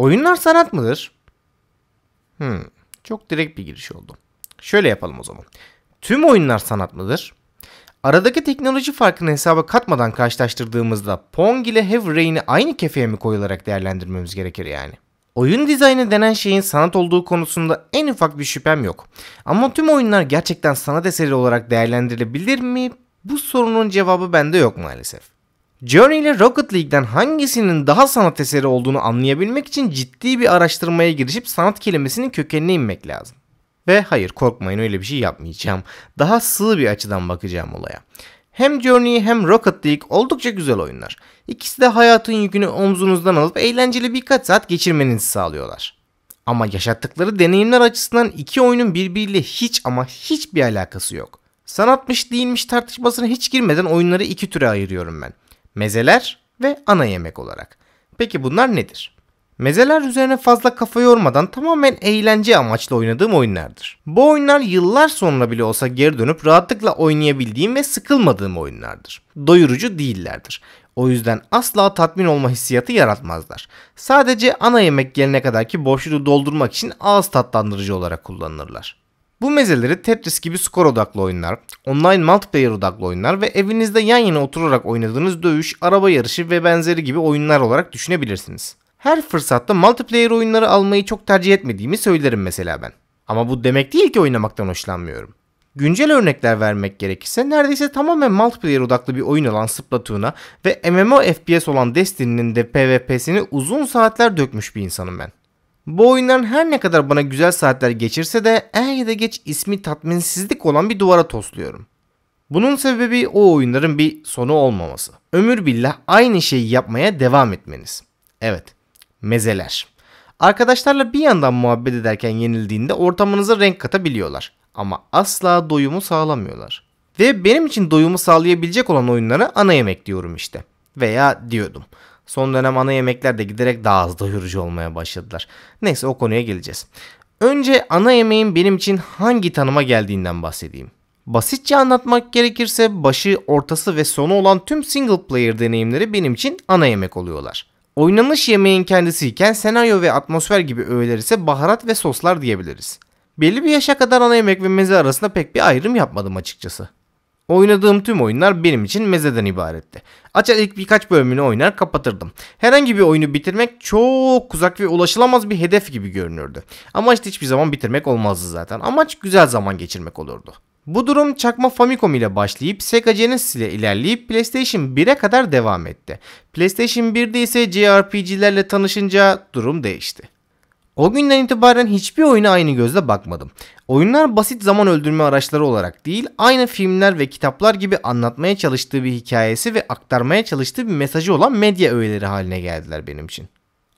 Oyunlar sanat mıdır? Hmm, çok direkt bir giriş oldu. Şöyle yapalım o zaman. Tüm oyunlar sanat mıdır? Aradaki teknoloji farkını hesaba katmadan karşılaştırdığımızda Pong ile Heavy Rain'i aynı kefeye mi koyularak değerlendirmemiz gerekir yani? Oyun dizaynı denen şeyin sanat olduğu konusunda en ufak bir şüphem yok. Ama tüm oyunlar gerçekten sanat eseri olarak değerlendirilebilir mi? Bu sorunun cevabı bende yok maalesef. Journey ile Rocket League'den hangisinin daha sanat eseri olduğunu anlayabilmek için ciddi bir araştırmaya girişip sanat kelimesinin kökenine inmek lazım. Ve hayır korkmayın öyle bir şey yapmayacağım. Daha sığ bir açıdan bakacağım olaya. Hem Journey hem Rocket League oldukça güzel oyunlar. İkisi de hayatın yükünü omzunuzdan alıp eğlenceli birkaç saat geçirmenizi sağlıyorlar. Ama yaşattıkları deneyimler açısından iki oyunun birbiriyle hiç ama hiçbir alakası yok. Sanatmış değilmiş tartışmasına hiç girmeden oyunları iki türe ayırıyorum ben mezeler ve ana yemek olarak. Peki bunlar nedir? Mezeler üzerine fazla kafa yormadan tamamen eğlence amaçlı oynadığım oyunlardır. Bu oyunlar yıllar sonra bile olsa geri dönüp rahatlıkla oynayabildiğim ve sıkılmadığım oyunlardır. Doyurucu değillerdir. O yüzden asla tatmin olma hissiyatı yaratmazlar. Sadece ana yemek gelene kadarki boşluğu doldurmak için ağız tatlandırıcı olarak kullanılırlar. Bu mezeleri Tetris gibi skor odaklı oyunlar, online multiplayer odaklı oyunlar ve evinizde yan yana oturarak oynadığınız dövüş, araba yarışı ve benzeri gibi oyunlar olarak düşünebilirsiniz. Her fırsatta multiplayer oyunları almayı çok tercih etmediğimi söylerim mesela ben. Ama bu demek değil ki oynamaktan hoşlanmıyorum. Güncel örnekler vermek gerekirse neredeyse tamamen multiplayer odaklı bir oyun olan Splatoon'a ve MMO FPS olan Destiny'nin de PvP'sini uzun saatler dökmüş bir insanım ben. Bu oyunların her ne kadar bana güzel saatler geçirse de er ya da geç ismi tatminsizlik olan bir duvara tosluyorum. Bunun sebebi o oyunların bir sonu olmaması. Ömür billah aynı şeyi yapmaya devam etmeniz. Evet, mezeler. Arkadaşlarla bir yandan muhabbet ederken yenildiğinde ortamınıza renk katabiliyorlar. Ama asla doyumu sağlamıyorlar. Ve benim için doyumu sağlayabilecek olan oyunlara ana yemek diyorum işte. Veya diyordum. Son dönem ana yemekler de giderek daha az doyurucu olmaya başladılar. Neyse o konuya geleceğiz. Önce ana yemeğin benim için hangi tanıma geldiğinden bahsedeyim. Basitçe anlatmak gerekirse başı, ortası ve sonu olan tüm single player deneyimleri benim için ana yemek oluyorlar. Oynanış yemeğin kendisiyken senaryo ve atmosfer gibi öğeler ise baharat ve soslar diyebiliriz. Belli bir yaşa kadar ana yemek ve meze arasında pek bir ayrım yapmadım açıkçası. Oynadığım tüm oyunlar benim için mezeden ibaretti. Açar ilk birkaç bölümünü oynar kapatırdım. Herhangi bir oyunu bitirmek çok uzak ve ulaşılamaz bir hedef gibi görünürdü. Amaç hiçbir zaman bitirmek olmazdı zaten. Amaç güzel zaman geçirmek olurdu. Bu durum çakma Famicom ile başlayıp Sega Genesis ile ilerleyip PlayStation 1'e kadar devam etti. PlayStation 1'de ise JRPG'lerle tanışınca durum değişti. O günden itibaren hiçbir oyuna aynı gözle bakmadım. Oyunlar basit zaman öldürme araçları olarak değil, aynı filmler ve kitaplar gibi anlatmaya çalıştığı bir hikayesi ve aktarmaya çalıştığı bir mesajı olan medya öğeleri haline geldiler benim için.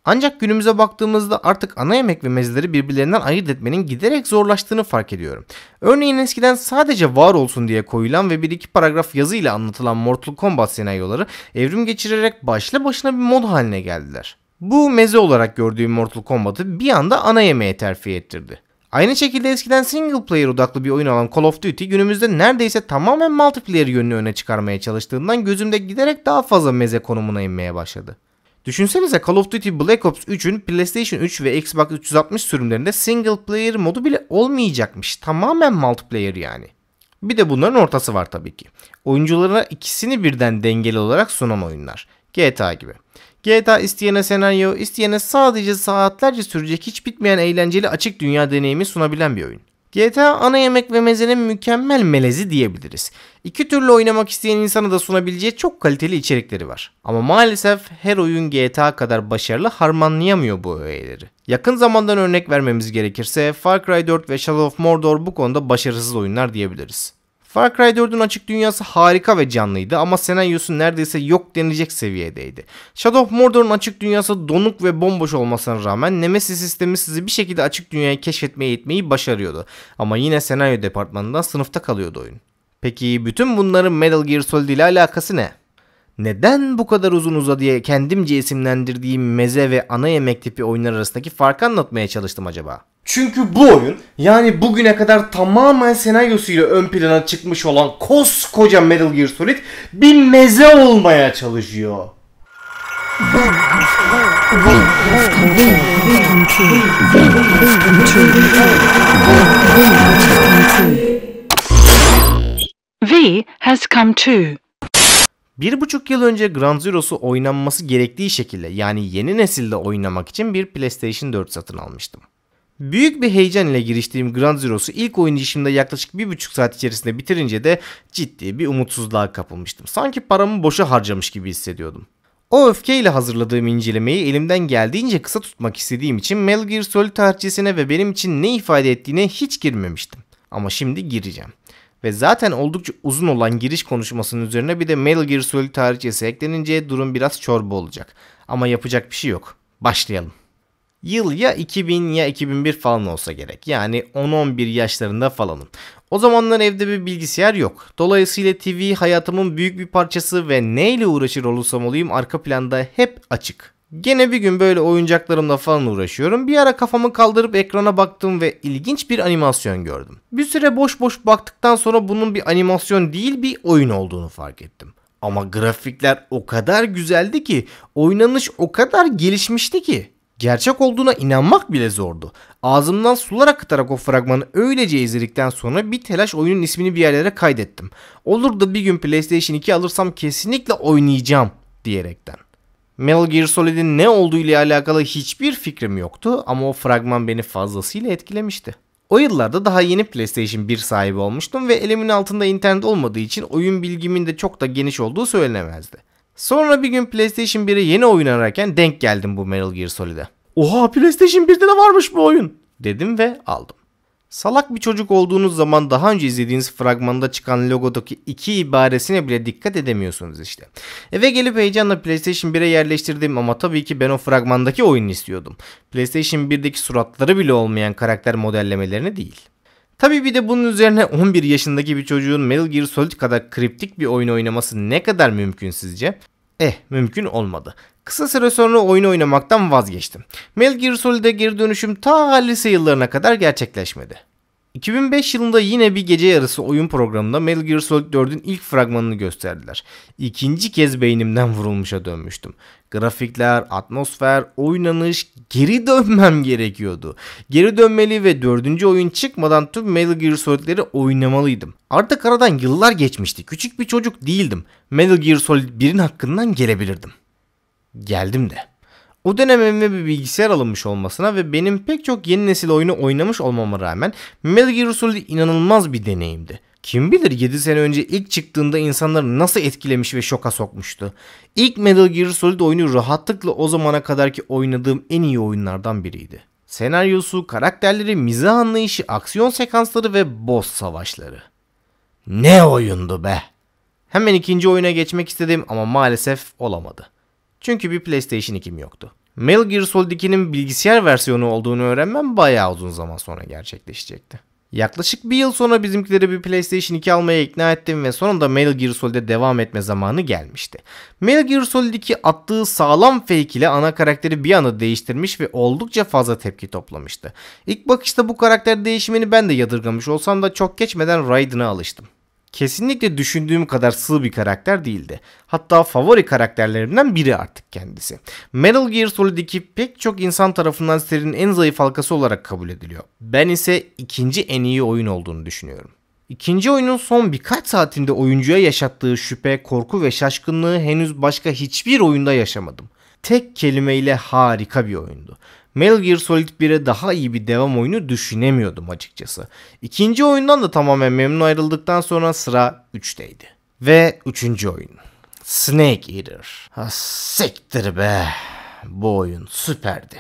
Ancak günümüze baktığımızda artık ana yemek ve mezeleri birbirlerinden ayırt etmenin giderek zorlaştığını fark ediyorum. Örneğin eskiden sadece var olsun diye koyulan ve bir iki paragraf yazıyla anlatılan Mortal Kombat senaryoları evrim geçirerek başlı başına bir mod haline geldiler. Bu meze olarak gördüğüm Mortal Kombat'ı bir anda ana yemeğe terfi ettirdi. Aynı şekilde eskiden single player odaklı bir oyun alan Call of Duty günümüzde neredeyse tamamen multiplayer yönünü öne çıkarmaya çalıştığından gözümde giderek daha fazla meze konumuna inmeye başladı. Düşünsenize Call of Duty Black Ops 3'ün PlayStation 3 ve Xbox 360 sürümlerinde single player modu bile olmayacakmış. Tamamen multiplayer yani. Bir de bunların ortası var tabii ki. Oyuncularına ikisini birden dengeli olarak sunan oyunlar. GTA gibi. GTA isteyene senaryo, isteyene sadece saatlerce sürecek hiç bitmeyen eğlenceli açık dünya deneyimi sunabilen bir oyun. GTA ana yemek ve mezenin mükemmel melezi diyebiliriz. İki türlü oynamak isteyen insana da sunabileceği çok kaliteli içerikleri var. Ama maalesef her oyun GTA kadar başarılı harmanlayamıyor bu öğeleri. Yakın zamandan örnek vermemiz gerekirse Far Cry 4 ve Shadow of Mordor bu konuda başarısız oyunlar diyebiliriz. Far Cry 4'ün açık dünyası harika ve canlıydı ama senaryosu neredeyse yok denecek seviyedeydi. Shadow of Mordor'un açık dünyası donuk ve bomboş olmasına rağmen Nemesis sistemi sizi bir şekilde açık dünyayı keşfetmeye yetmeyi başarıyordu. Ama yine senaryo departmanından sınıfta kalıyordu oyun. Peki bütün bunların Metal Gear Solid ile alakası ne? Neden bu kadar uzun uzadıya kendimce isimlendirdiğim meze ve ana yemek tipi oyunlar arasındaki farkı anlatmaya çalıştım acaba? Çünkü bu oyun yani bugüne kadar tamamen senaryosuyla ön plana çıkmış olan koskoca Metal Gear Solid bir meze olmaya çalışıyor. V has come to. Bir buçuk yıl önce Grand Zero'su oynanması gerektiği şekilde yani yeni nesilde oynamak için bir PlayStation 4 satın almıştım. Büyük bir heyecan ile giriştiğim Grand Zero'su ilk oynayışımda yaklaşık bir buçuk saat içerisinde bitirince de ciddi bir umutsuzluğa kapılmıştım. Sanki paramı boşa harcamış gibi hissediyordum. O öfkeyle hazırladığım incelemeyi elimden geldiğince kısa tutmak istediğim için Metal Gear Solid tarihçesine ve benim için ne ifade ettiğine hiç girmemiştim. Ama şimdi gireceğim. Ve zaten oldukça uzun olan giriş konuşmasının üzerine bir de Metal Gear Solid tarihçesi eklenince durum biraz çorba olacak. Ama yapacak bir şey yok. Başlayalım. Yıl ya 2000 ya 2001 falan olsa gerek. Yani 10-11 yaşlarında falanım. O zamanlar evde bir bilgisayar yok. Dolayısıyla TV hayatımın büyük bir parçası ve neyle uğraşır olursam olayım arka planda hep açık. Gene bir gün böyle oyuncaklarımla falan uğraşıyorum. Bir ara kafamı kaldırıp ekrana baktım ve ilginç bir animasyon gördüm. Bir süre boş boş baktıktan sonra bunun bir animasyon değil bir oyun olduğunu fark ettim. Ama grafikler o kadar güzeldi ki, oynanış o kadar gelişmişti ki. Gerçek olduğuna inanmak bile zordu. Ağzımdan sular akıtarak o fragmanı öylece izledikten sonra bir telaş oyunun ismini bir yerlere kaydettim. Olur da bir gün PlayStation 2 alırsam kesinlikle oynayacağım diyerekten. Metal Gear Solid'in ne olduğu ile alakalı hiçbir fikrim yoktu ama o fragman beni fazlasıyla etkilemişti. O yıllarda daha yeni PlayStation 1 sahibi olmuştum ve elimin altında internet olmadığı için oyun bilgimin de çok da geniş olduğu söylenemezdi. Sonra bir gün PlayStation 1'e yeni oyun ararken denk geldim bu Metal Gear Solid'e. Oha PlayStation 1'de de varmış bu oyun dedim ve aldım. Salak bir çocuk olduğunuz zaman daha önce izlediğiniz fragmanda çıkan logodaki iki ibaresine bile dikkat edemiyorsunuz işte. Eve gelip heyecanla PlayStation 1'e yerleştirdim ama tabii ki ben o fragmandaki oyunu istiyordum. PlayStation 1'deki suratları bile olmayan karakter modellemelerini değil. Tabi bir de bunun üzerine 11 yaşındaki bir çocuğun Metal Gear Solid kadar kriptik bir oyun oynaması ne kadar mümkün sizce? Eh mümkün olmadı. Kısa süre sonra oyunu oynamaktan vazgeçtim. Metal Gear Solid'e geri dönüşüm ta lise yıllarına kadar gerçekleşmedi. 2005 yılında yine bir gece yarısı oyun programında Metal Gear Solid 4'ün ilk fragmanını gösterdiler. İkinci kez beynimden vurulmuşa dönmüştüm. Grafikler, atmosfer, oynanış geri dönmem gerekiyordu. Geri dönmeli ve dördüncü oyun çıkmadan tüm Metal Gear Solid'leri oynamalıydım. Artık aradan yıllar geçmişti. Küçük bir çocuk değildim. Metal Gear Solid 1'in hakkından gelebilirdim. Geldim de. O dönem evime bir bilgisayar alınmış olmasına ve benim pek çok yeni nesil oyunu oynamış olmama rağmen Metal Gear Solid inanılmaz bir deneyimdi. Kim bilir 7 sene önce ilk çıktığında insanları nasıl etkilemiş ve şoka sokmuştu. İlk Metal Gear Solid oyunu rahatlıkla o zamana kadarki oynadığım en iyi oyunlardan biriydi. Senaryosu, karakterleri, mizah anlayışı, aksiyon sekansları ve boss savaşları. Ne oyundu be! Hemen ikinci oyuna geçmek istedim ama maalesef olamadı. Çünkü bir PlayStation 2'm yoktu. Metal Gear Solid 2'nin bilgisayar versiyonu olduğunu öğrenmem bayağı uzun zaman sonra gerçekleşecekti. Yaklaşık bir yıl sonra bizimkileri bir PlayStation 2 almaya ikna ettim ve sonunda Metal Gear Solid'e devam etme zamanı gelmişti. Metal Gear Solid 2 attığı sağlam fake ile ana karakteri bir anda değiştirmiş ve oldukça fazla tepki toplamıştı. İlk bakışta bu karakter değişimini ben de yadırgamış olsam da çok geçmeden Raiden'a alıştım kesinlikle düşündüğüm kadar sığ bir karakter değildi. Hatta favori karakterlerimden biri artık kendisi. Metal Gear Solid'deki pek çok insan tarafından serinin en zayıf halkası olarak kabul ediliyor. Ben ise ikinci en iyi oyun olduğunu düşünüyorum. İkinci oyunun son birkaç saatinde oyuncuya yaşattığı şüphe, korku ve şaşkınlığı henüz başka hiçbir oyunda yaşamadım. Tek kelimeyle harika bir oyundu. Metal Gear Solid 1'e daha iyi bir devam oyunu düşünemiyordum açıkçası. İkinci oyundan da tamamen memnun ayrıldıktan sonra sıra 3'teydi. Ve üçüncü oyun. Snake Eater. Ha, siktir be. Bu oyun süperdi.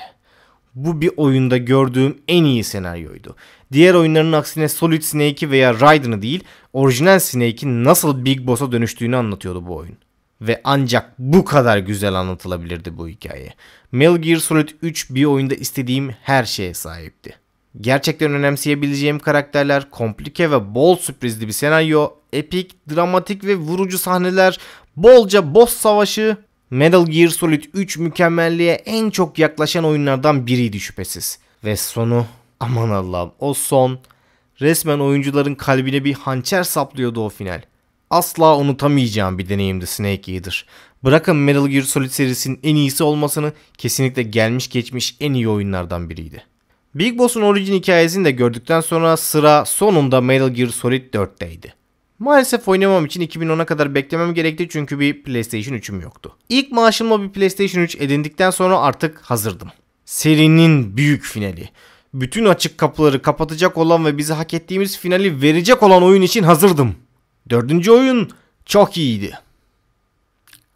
Bu bir oyunda gördüğüm en iyi senaryoydu. Diğer oyunların aksine Solid Snake'i veya Raiden'ı değil, orijinal Snake'in nasıl Big Boss'a dönüştüğünü anlatıyordu bu oyun ve ancak bu kadar güzel anlatılabilirdi bu hikaye. Metal Gear Solid 3 bir oyunda istediğim her şeye sahipti. Gerçekten önemseyebileceğim karakterler, komplike ve bol sürprizli bir senaryo, epik, dramatik ve vurucu sahneler, bolca boss savaşı, Metal Gear Solid 3 mükemmelliğe en çok yaklaşan oyunlardan biriydi şüphesiz. Ve sonu aman Allah'ım o son resmen oyuncuların kalbine bir hançer saplıyordu o final asla unutamayacağım bir deneyimdi Snake Eater. Bırakın Metal Gear Solid serisinin en iyisi olmasını kesinlikle gelmiş geçmiş en iyi oyunlardan biriydi. Big Boss'un orijin hikayesini de gördükten sonra sıra sonunda Metal Gear Solid 4'teydi. Maalesef oynamam için 2010'a kadar beklemem gerekti çünkü bir PlayStation 3'üm yoktu. İlk maaşımla bir PlayStation 3 edindikten sonra artık hazırdım. Serinin büyük finali. Bütün açık kapıları kapatacak olan ve bizi hak ettiğimiz finali verecek olan oyun için hazırdım. Dördüncü oyun çok iyiydi.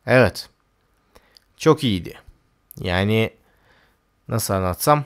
Evet. Çok iyiydi. Yani nasıl anlatsam?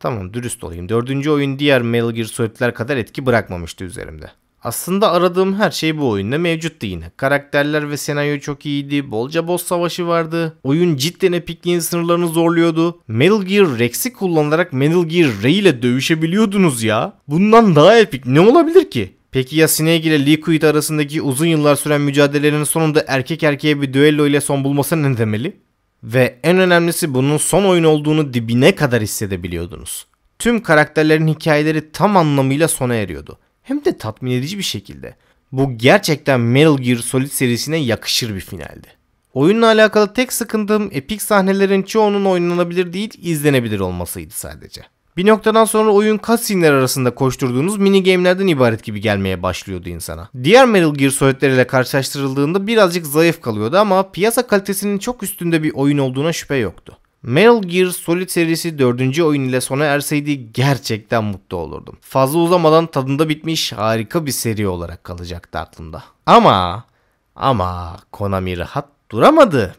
Tamam dürüst olayım. Dördüncü oyun diğer Metal Gear Solid'ler kadar etki bırakmamıştı üzerimde. Aslında aradığım her şey bu oyunda mevcuttu yine. Karakterler ve senaryo çok iyiydi. Bolca boss savaşı vardı. Oyun cidden epikliğin sınırlarını zorluyordu. Metal Gear Rex'i kullanarak Metal Gear Ray ile dövüşebiliyordunuz ya. Bundan daha epik ne olabilir ki? Peki ya Snake ile Lee Liquid arasındaki uzun yıllar süren mücadelelerin sonunda erkek erkeğe bir düello ile son bulmasına ne demeli? Ve en önemlisi bunun son oyun olduğunu dibine kadar hissedebiliyordunuz. Tüm karakterlerin hikayeleri tam anlamıyla sona eriyordu. Hem de tatmin edici bir şekilde. Bu gerçekten Metal Gear Solid serisine yakışır bir finaldi. Oyunla alakalı tek sıkıntım epik sahnelerin çoğunun oynanabilir değil izlenebilir olmasıydı sadece. Bir noktadan sonra oyun cutscene'ler arasında koşturduğunuz mini game'lerden ibaret gibi gelmeye başlıyordu insana. Diğer Metal Gear Solid'leriyle karşılaştırıldığında birazcık zayıf kalıyordu ama piyasa kalitesinin çok üstünde bir oyun olduğuna şüphe yoktu. Metal Gear Solid serisi 4. oyun ile sona erseydi gerçekten mutlu olurdum. Fazla uzamadan tadında bitmiş harika bir seri olarak kalacaktı aklımda. Ama ama Konami rahat duramadı.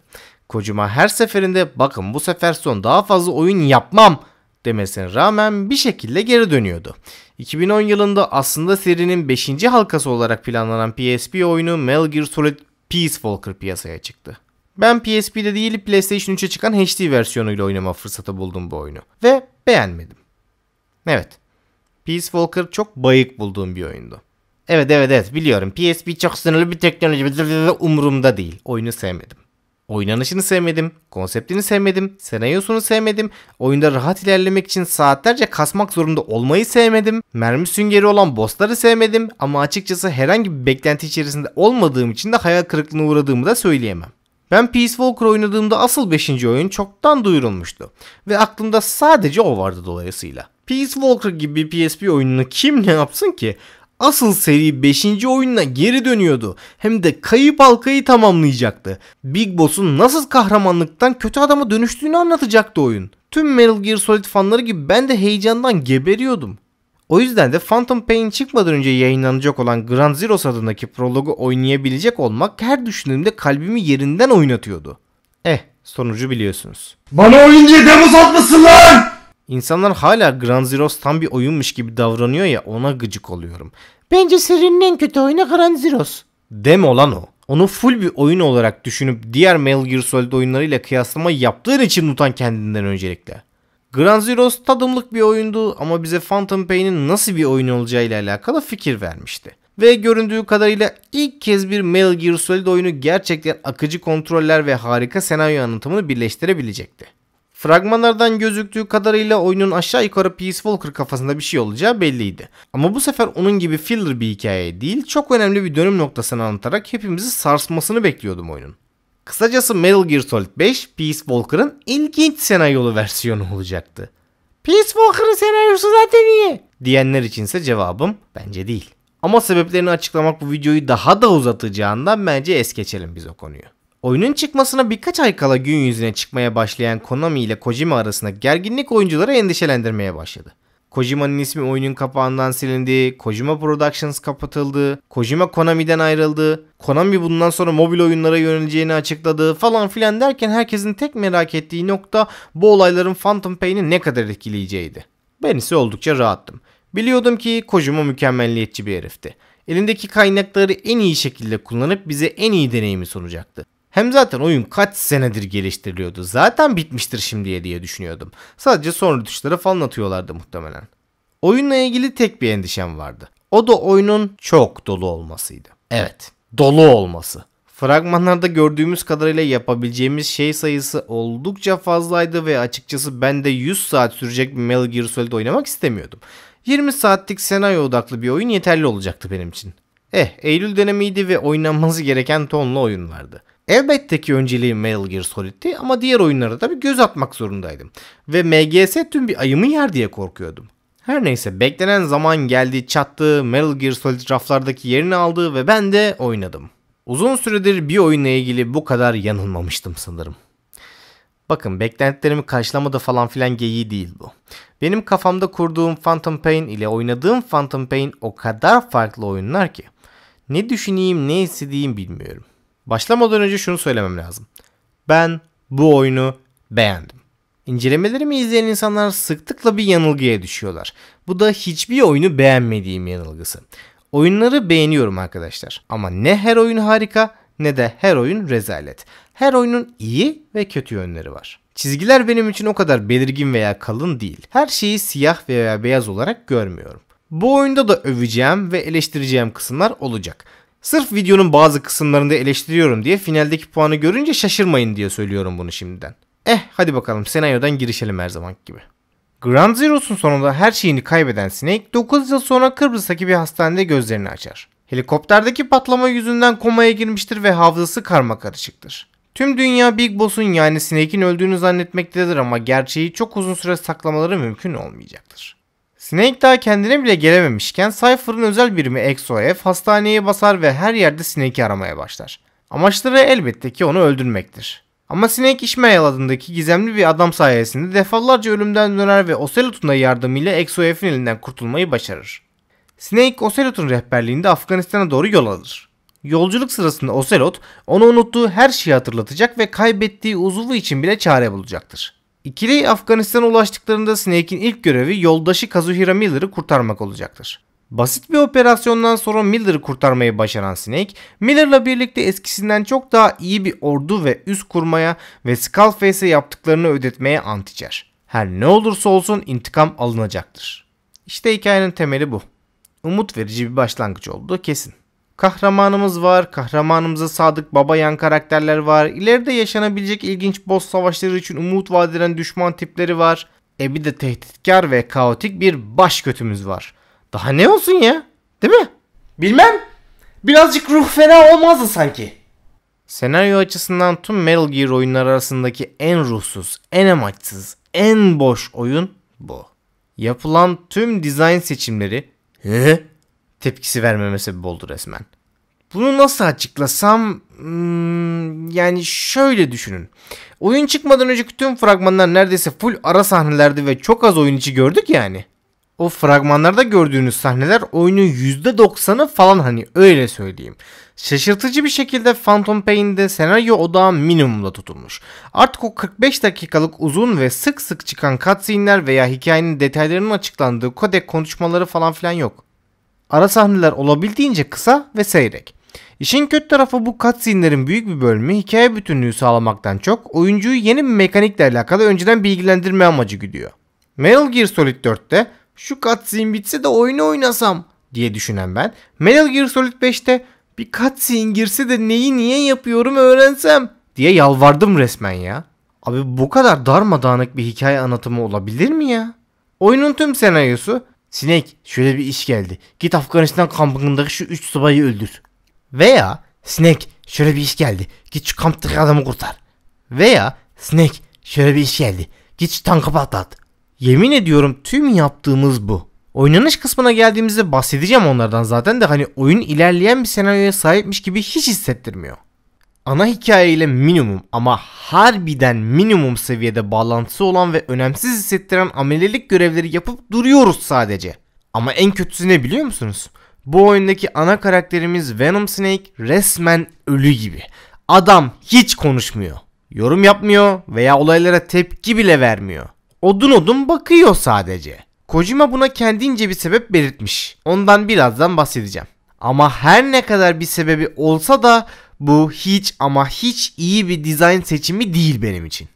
Kocuma her seferinde bakın bu sefer son daha fazla oyun yapmam demesine rağmen bir şekilde geri dönüyordu. 2010 yılında aslında serinin 5. halkası olarak planlanan PSP oyunu Metal Gear Solid Peace Walker piyasaya çıktı. Ben PSP'de değil PlayStation 3'e çıkan HD versiyonuyla oynama fırsatı buldum bu oyunu ve beğenmedim. Evet. Peace Walker çok bayık bulduğum bir oyundu. Evet evet evet biliyorum PSP çok sınırlı bir teknoloji umurumda değil. Oyunu sevmedim. Oynanışını sevmedim, konseptini sevmedim, senaryosunu sevmedim, oyunda rahat ilerlemek için saatlerce kasmak zorunda olmayı sevmedim, mermi süngeri olan bossları sevmedim ama açıkçası herhangi bir beklenti içerisinde olmadığım için de hayal kırıklığına uğradığımı da söyleyemem. Ben Peace Walker oynadığımda asıl 5. oyun çoktan duyurulmuştu ve aklımda sadece o vardı dolayısıyla. Peace Walker gibi bir PSP oyununu kim ne yapsın ki? asıl seri 5. oyununa geri dönüyordu. Hem de kayıp halkayı tamamlayacaktı. Big Boss'un nasıl kahramanlıktan kötü adama dönüştüğünü anlatacaktı oyun. Tüm Metal Gear Solid fanları gibi ben de heyecandan geberiyordum. O yüzden de Phantom Pain çıkmadan önce yayınlanacak olan Grand Zeroes adındaki prologu oynayabilecek olmak her düşündüğümde kalbimi yerinden oynatıyordu. Eh sonucu biliyorsunuz. Bana oyun diye demo satmasın lan! İnsanlar hala Grand Zeroes tam bir oyunmuş gibi davranıyor ya ona gıcık oluyorum. Bence serinin en kötü oyunu Grand Zeroes. Deme olan o. Onu full bir oyun olarak düşünüp diğer Metal Gear Solid oyunlarıyla kıyaslama yaptığın için utan kendinden öncelikle. Grand Zeroes tadımlık bir oyundu ama bize Phantom Pain'in nasıl bir oyun olacağıyla alakalı fikir vermişti. Ve göründüğü kadarıyla ilk kez bir Metal Gear Solid oyunu gerçekten akıcı kontroller ve harika senaryo anlatımını birleştirebilecekti. Fragmanlardan gözüktüğü kadarıyla oyunun aşağı yukarı Peace Walker kafasında bir şey olacağı belliydi. Ama bu sefer onun gibi filler bir hikaye değil, çok önemli bir dönüm noktasını anlatarak hepimizi sarsmasını bekliyordum oyunun. Kısacası Metal Gear Solid 5, Peace Walker'ın ilginç senaryolu versiyonu olacaktı. Peace Walker'ın senaryosu zaten iyi diyenler içinse cevabım bence değil. Ama sebeplerini açıklamak bu videoyu daha da uzatacağından bence es geçelim biz o konuyu. Oyunun çıkmasına birkaç ay kala gün yüzüne çıkmaya başlayan Konami ile Kojima arasında gerginlik oyuncuları endişelendirmeye başladı. Kojima'nın ismi oyunun kapağından silindi, Kojima Productions kapatıldı, Kojima Konami'den ayrıldı, Konami bundan sonra mobil oyunlara yöneleceğini açıkladı falan filan derken herkesin tek merak ettiği nokta bu olayların Phantom Pain'i ne kadar etkileyeceğiydi. Ben ise oldukça rahattım. Biliyordum ki Kojima mükemmelliyetçi bir herifti. Elindeki kaynakları en iyi şekilde kullanıp bize en iyi deneyimi sunacaktı. Hem zaten oyun kaç senedir geliştiriliyordu. Zaten bitmiştir şimdiye diye düşünüyordum. Sadece sonra tuşlara falan atıyorlardı muhtemelen. Oyunla ilgili tek bir endişem vardı. O da oyunun çok dolu olmasıydı. Evet, dolu olması. Fragmanlarda gördüğümüz kadarıyla yapabileceğimiz şey sayısı oldukça fazlaydı ve açıkçası ben de 100 saat sürecek bir Metal Gear Solid oynamak istemiyordum. 20 saatlik senaryo odaklı bir oyun yeterli olacaktı benim için. Eh, Eylül dönemiydi ve oynanması gereken tonlu oyun vardı. Elbette ki önceliğim Metal Gear Solid'ti ama diğer oyunlara da bir göz atmak zorundaydım. Ve MGS tüm bir ayımı yer diye korkuyordum. Her neyse beklenen zaman geldi, çattı, Metal Gear Solid raflardaki yerini aldı ve ben de oynadım. Uzun süredir bir oyunla ilgili bu kadar yanılmamıştım sanırım. Bakın beklentilerimi karşılamadı falan filan geyi değil bu. Benim kafamda kurduğum Phantom Pain ile oynadığım Phantom Pain o kadar farklı oyunlar ki. Ne düşüneyim ne hissedeyim bilmiyorum. Başlamadan önce şunu söylemem lazım. Ben bu oyunu beğendim. İncelemelerimi izleyen insanlar sıklıkla bir yanılgıya düşüyorlar. Bu da hiçbir oyunu beğenmediğim yanılgısı. Oyunları beğeniyorum arkadaşlar. Ama ne her oyun harika ne de her oyun rezalet. Her oyunun iyi ve kötü yönleri var. Çizgiler benim için o kadar belirgin veya kalın değil. Her şeyi siyah veya beyaz olarak görmüyorum. Bu oyunda da öveceğim ve eleştireceğim kısımlar olacak. Sırf videonun bazı kısımlarında eleştiriyorum diye finaldeki puanı görünce şaşırmayın diye söylüyorum bunu şimdiden. Eh hadi bakalım senaryodan girişelim her zaman gibi. Grand Zero'sun sonunda her şeyini kaybeden Snake 9 yıl sonra Kıbrıs'taki bir hastanede gözlerini açar. Helikopterdeki patlama yüzünden komaya girmiştir ve hafızası karma karışıktır. Tüm dünya Big Boss'un yani Snake'in öldüğünü zannetmektedir ama gerçeği çok uzun süre saklamaları mümkün olmayacaktır. Snake daha kendine bile gelememişken Cypher'ın özel birimi ExoF hastaneye basar ve her yerde Snake'i aramaya başlar. Amaçları elbette ki onu öldürmektir. Ama Snake İşmael adındaki gizemli bir adam sayesinde defalarca ölümden döner ve Ocelot'un da yardımıyla ExoF'in elinden kurtulmayı başarır. Snake Ocelot'un rehberliğinde Afganistan'a doğru yol alır. Yolculuk sırasında Ocelot onu unuttuğu her şeyi hatırlatacak ve kaybettiği uzuvu için bile çare bulacaktır. İkili Afganistan'a ulaştıklarında Snake'in ilk görevi yoldaşı Kazuhira Miller'ı kurtarmak olacaktır. Basit bir operasyondan sonra Miller'ı kurtarmayı başaran Snake, Miller'la birlikte eskisinden çok daha iyi bir ordu ve üs kurmaya ve Skullface'e yaptıklarını ödetmeye ant içer. Her ne olursa olsun intikam alınacaktır. İşte hikayenin temeli bu. Umut verici bir başlangıç oldu kesin. Kahramanımız var, kahramanımıza sadık babayan karakterler var, İleride yaşanabilecek ilginç boss savaşları için umut vadeden düşman tipleri var. E bir de tehditkar ve kaotik bir baş kötümüz var. Daha ne olsun ya? Değil mi? Bilmem. Birazcık ruh fena olmazdı sanki. Senaryo açısından tüm Metal Gear oyunları arasındaki en ruhsuz, en amaçsız, en boş oyun bu. Yapılan tüm dizayn seçimleri tepkisi vermeme sebep oldu resmen. Bunu nasıl açıklasam hmm, yani şöyle düşünün. Oyun çıkmadan önceki tüm fragmanlar neredeyse full ara sahnelerdi ve çok az oyun içi gördük yani. O fragmanlarda gördüğünüz sahneler oyunun %90'ı falan hani öyle söyleyeyim. Şaşırtıcı bir şekilde Phantom Pain'de senaryo odağı minimumda tutulmuş. Artık o 45 dakikalık uzun ve sık sık çıkan cutscene'ler veya hikayenin detaylarının açıklandığı kodek konuşmaları falan filan yok. Ara sahneler olabildiğince kısa ve seyrek. İşin kötü tarafı bu cutscene'lerin büyük bir bölümü hikaye bütünlüğü sağlamaktan çok oyuncuyu yeni bir mekanikle alakalı önceden bilgilendirme amacı güdüyor. Metal Gear Solid 4'te şu cutscene bitse de oyunu oynasam diye düşünen ben Metal Gear Solid 5'te bir cutscene girse de neyi niye yapıyorum öğrensem diye yalvardım resmen ya. Abi bu kadar darmadağınık bir hikaye anlatımı olabilir mi ya? Oyunun tüm senaryosu Sinek şöyle bir iş geldi. Git Afganistan kampındaki şu üç subayı öldür. Veya Sinek şöyle bir iş geldi. Git şu kamptaki adamı kurtar. Veya Sinek şöyle bir iş geldi. Git şu tankı patlat. Yemin ediyorum tüm yaptığımız bu. Oynanış kısmına geldiğimizde bahsedeceğim onlardan zaten de hani oyun ilerleyen bir senaryoya sahipmiş gibi hiç hissettirmiyor ana hikayeyle minimum ama harbiden minimum seviyede bağlantısı olan ve önemsiz hissettiren amelelik görevleri yapıp duruyoruz sadece. Ama en kötüsü ne biliyor musunuz? Bu oyundaki ana karakterimiz Venom Snake resmen ölü gibi. Adam hiç konuşmuyor. Yorum yapmıyor veya olaylara tepki bile vermiyor. Odun odun bakıyor sadece. Kojima buna kendince bir sebep belirtmiş. Ondan birazdan bahsedeceğim. Ama her ne kadar bir sebebi olsa da bu hiç ama hiç iyi bir dizayn seçimi değil benim için.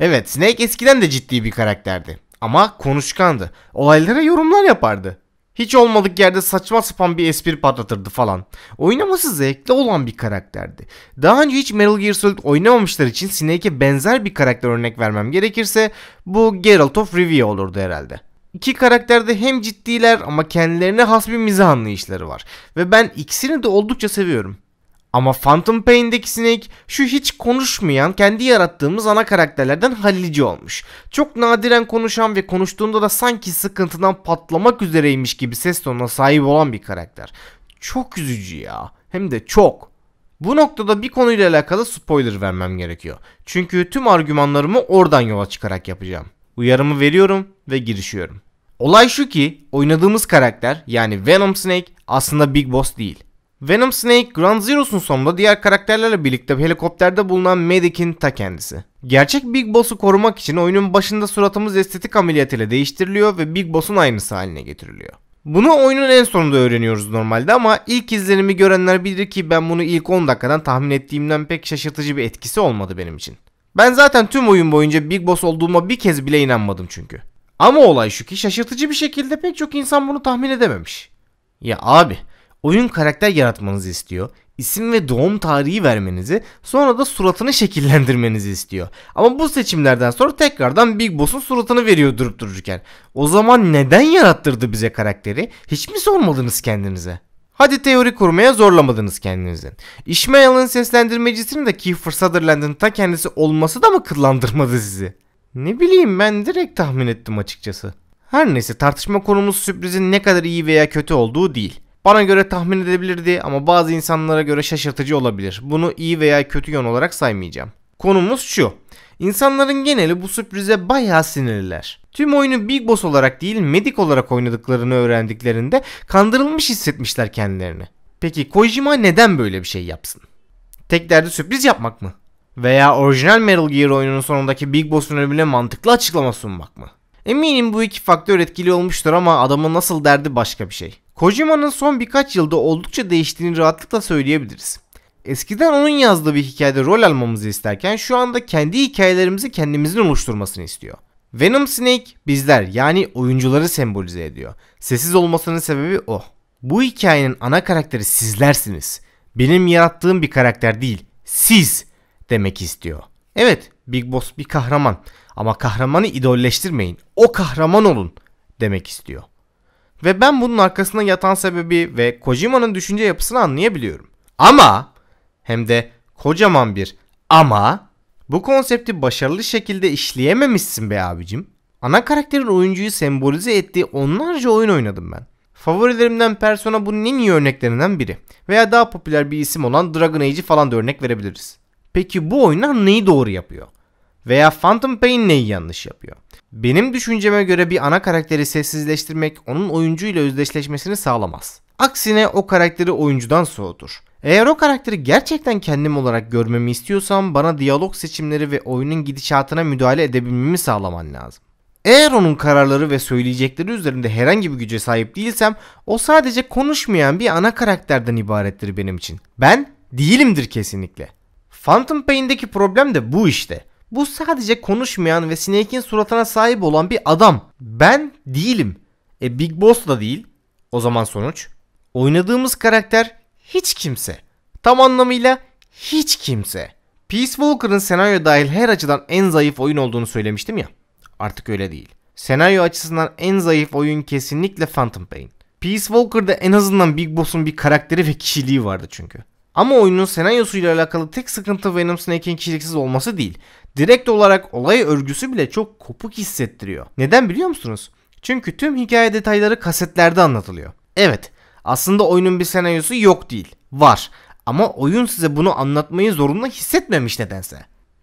Evet Snake eskiden de ciddi bir karakterdi. Ama konuşkandı. Olaylara yorumlar yapardı. Hiç olmadık yerde saçma sapan bir espri patlatırdı falan. Oynaması zevkli olan bir karakterdi. Daha önce hiç Metal Gear Solid oynamamışlar için Snake'e benzer bir karakter örnek vermem gerekirse bu Geralt of Rivia olurdu herhalde. İki karakterde hem ciddiler ama kendilerine has bir mizah anlayışları var. Ve ben ikisini de oldukça seviyorum. Ama Phantom Pain'deki Snake şu hiç konuşmayan kendi yarattığımız ana karakterlerden hallici olmuş. Çok nadiren konuşan ve konuştuğunda da sanki sıkıntıdan patlamak üzereymiş gibi ses tonuna sahip olan bir karakter. Çok üzücü ya. Hem de çok. Bu noktada bir konuyla alakalı spoiler vermem gerekiyor. Çünkü tüm argümanlarımı oradan yola çıkarak yapacağım. Uyarımı veriyorum ve girişiyorum. Olay şu ki oynadığımız karakter yani Venom Snake aslında Big Boss değil. Venom Snake, Ground Zero'sun sonunda diğer karakterlerle birlikte helikopterde bulunan Medic'in ta kendisi. Gerçek Big Boss'u korumak için oyunun başında suratımız estetik ameliyatıyla değiştiriliyor ve Big Boss'un aynısı haline getiriliyor. Bunu oyunun en sonunda öğreniyoruz normalde ama ilk izlenimi görenler bilir ki ben bunu ilk 10 dakikadan tahmin ettiğimden pek şaşırtıcı bir etkisi olmadı benim için. Ben zaten tüm oyun boyunca Big Boss olduğuma bir kez bile inanmadım çünkü. Ama olay şu ki şaşırtıcı bir şekilde pek çok insan bunu tahmin edememiş. Ya abi Oyun karakter yaratmanızı istiyor. İsim ve doğum tarihi vermenizi, sonra da suratını şekillendirmenizi istiyor. Ama bu seçimlerden sonra tekrardan Big Boss'un suratını veriyor durup dururken. O zaman neden yarattırdı bize karakteri? Hiç mi sormadınız kendinize? Hadi teori kurmaya zorlamadınız kendinizi. İshmael'ın seslendirmecisinin de Kiefer Sutherland'ın ta kendisi olması da mı kıllandırmadı sizi? Ne bileyim ben direkt tahmin ettim açıkçası. Her neyse tartışma konumuz sürprizin ne kadar iyi veya kötü olduğu değil. Bana göre tahmin edebilirdi ama bazı insanlara göre şaşırtıcı olabilir. Bunu iyi veya kötü yön olarak saymayacağım. Konumuz şu. İnsanların geneli bu sürprize bayağı sinirliler. Tüm oyunu Big Boss olarak değil Medik olarak oynadıklarını öğrendiklerinde kandırılmış hissetmişler kendilerini. Peki Kojima neden böyle bir şey yapsın? Tek derdi sürpriz yapmak mı? Veya orijinal Metal Gear oyununun sonundaki Big Boss'un ölümüne mantıklı açıklama sunmak mı? Eminim bu iki faktör etkili olmuştur ama adamın nasıl derdi başka bir şey. Kojima'nın son birkaç yılda oldukça değiştiğini rahatlıkla söyleyebiliriz. Eskiden onun yazdığı bir hikayede rol almamızı isterken şu anda kendi hikayelerimizi kendimizin oluşturmasını istiyor. Venom Snake bizler yani oyuncuları sembolize ediyor. Sessiz olmasının sebebi o. Bu hikayenin ana karakteri sizlersiniz. Benim yarattığım bir karakter değil, siz demek istiyor. Evet, Big Boss bir kahraman ama kahramanı idolleştirmeyin. O kahraman olun demek istiyor. Ve ben bunun arkasında yatan sebebi ve Kojima'nın düşünce yapısını anlayabiliyorum. Ama hem de kocaman bir ama bu konsepti başarılı şekilde işleyememişsin be abicim. Ana karakterin oyuncuyu sembolize ettiği onlarca oyun oynadım ben. Favorilerimden Persona bunun en iyi örneklerinden biri. Veya daha popüler bir isim olan Dragon Age falan da örnek verebiliriz. Peki bu oyunlar neyi doğru yapıyor? Veya Phantom Pain neyi yanlış yapıyor? Benim düşünceme göre bir ana karakteri sessizleştirmek onun oyuncuyla özdeşleşmesini sağlamaz. Aksine o karakteri oyuncudan soğutur. Eğer o karakteri gerçekten kendim olarak görmemi istiyorsam bana diyalog seçimleri ve oyunun gidişatına müdahale edebilmemi sağlaman lazım. Eğer onun kararları ve söyleyecekleri üzerinde herhangi bir güce sahip değilsem o sadece konuşmayan bir ana karakterden ibarettir benim için. Ben değilimdir kesinlikle. Phantom Pain'deki problem de bu işte. Bu sadece konuşmayan ve Snake'in suratına sahip olan bir adam. Ben değilim. E Big Boss da değil. O zaman sonuç. Oynadığımız karakter hiç kimse. Tam anlamıyla hiç kimse. Peace Walker'ın senaryo dahil her açıdan en zayıf oyun olduğunu söylemiştim ya. Artık öyle değil. Senaryo açısından en zayıf oyun kesinlikle Phantom Pain. Peace Walker'da en azından Big Boss'un bir karakteri ve kişiliği vardı çünkü. Ama oyunun senaryosuyla alakalı tek sıkıntı Venom Snake'in kişiliksiz olması değil. Direkt olarak olay örgüsü bile çok kopuk hissettiriyor. Neden biliyor musunuz? Çünkü tüm hikaye detayları kasetlerde anlatılıyor. Evet, aslında oyunun bir senaryosu yok değil. Var. Ama oyun size bunu anlatmayı zorunlu hissetmemiş nedense.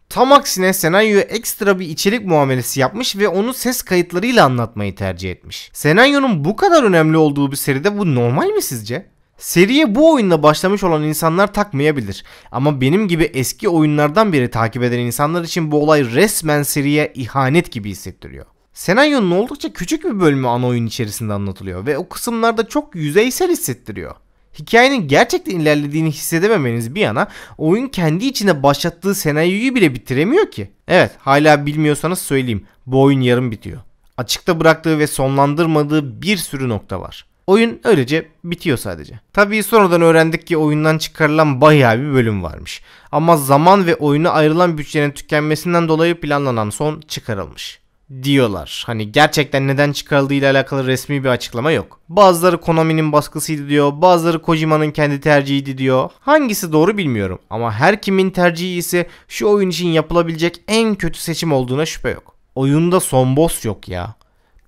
Tam aksine senaryo ekstra bir içerik muamelesi yapmış ve onu ses kayıtlarıyla anlatmayı tercih etmiş. Senaryonun bu kadar önemli olduğu bir seride bu normal mi sizce? Seriye bu oyunla başlamış olan insanlar takmayabilir ama benim gibi eski oyunlardan biri takip eden insanlar için bu olay resmen seriye ihanet gibi hissettiriyor. Senaryonun oldukça küçük bir bölümü ana oyun içerisinde anlatılıyor ve o kısımlarda çok yüzeysel hissettiriyor. Hikayenin gerçekten ilerlediğini hissedememeniz bir yana oyun kendi içinde başlattığı senaryoyu bile bitiremiyor ki. Evet hala bilmiyorsanız söyleyeyim bu oyun yarım bitiyor. Açıkta bıraktığı ve sonlandırmadığı bir sürü nokta var. Oyun öylece bitiyor sadece. Tabii sonradan öğrendik ki oyundan çıkarılan bayağı bir bölüm varmış. Ama zaman ve oyuna ayrılan bütçenin tükenmesinden dolayı planlanan son çıkarılmış diyorlar. Hani gerçekten neden çıkarıldığı ile alakalı resmi bir açıklama yok. Bazıları Konami'nin baskısıydı diyor, bazıları Kojima'nın kendi tercihiydi diyor. Hangisi doğru bilmiyorum ama her kimin tercihi ise şu oyun için yapılabilecek en kötü seçim olduğuna şüphe yok. Oyunda son boss yok ya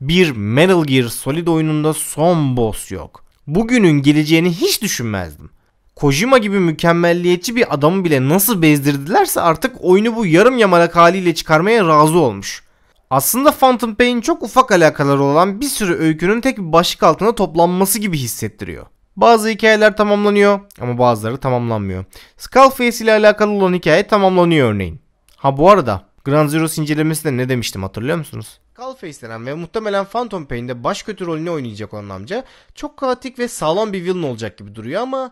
bir Metal Gear Solid oyununda son boss yok. Bugünün geleceğini hiç düşünmezdim. Kojima gibi mükemmelliyetçi bir adamı bile nasıl bezdirdilerse artık oyunu bu yarım yamalak haliyle çıkarmaya razı olmuş. Aslında Phantom Pain çok ufak alakaları olan bir sürü öykünün tek bir başlık altında toplanması gibi hissettiriyor. Bazı hikayeler tamamlanıyor ama bazıları tamamlanmıyor. Skullface ile alakalı olan hikaye tamamlanıyor örneğin. Ha bu arada Grand Zero incelemesinde ne demiştim hatırlıyor musunuz? Skullface denen ve muhtemelen Phantom Pain'de baş kötü rolünü oynayacak olan amca çok katik ve sağlam bir villain olacak gibi duruyor ama...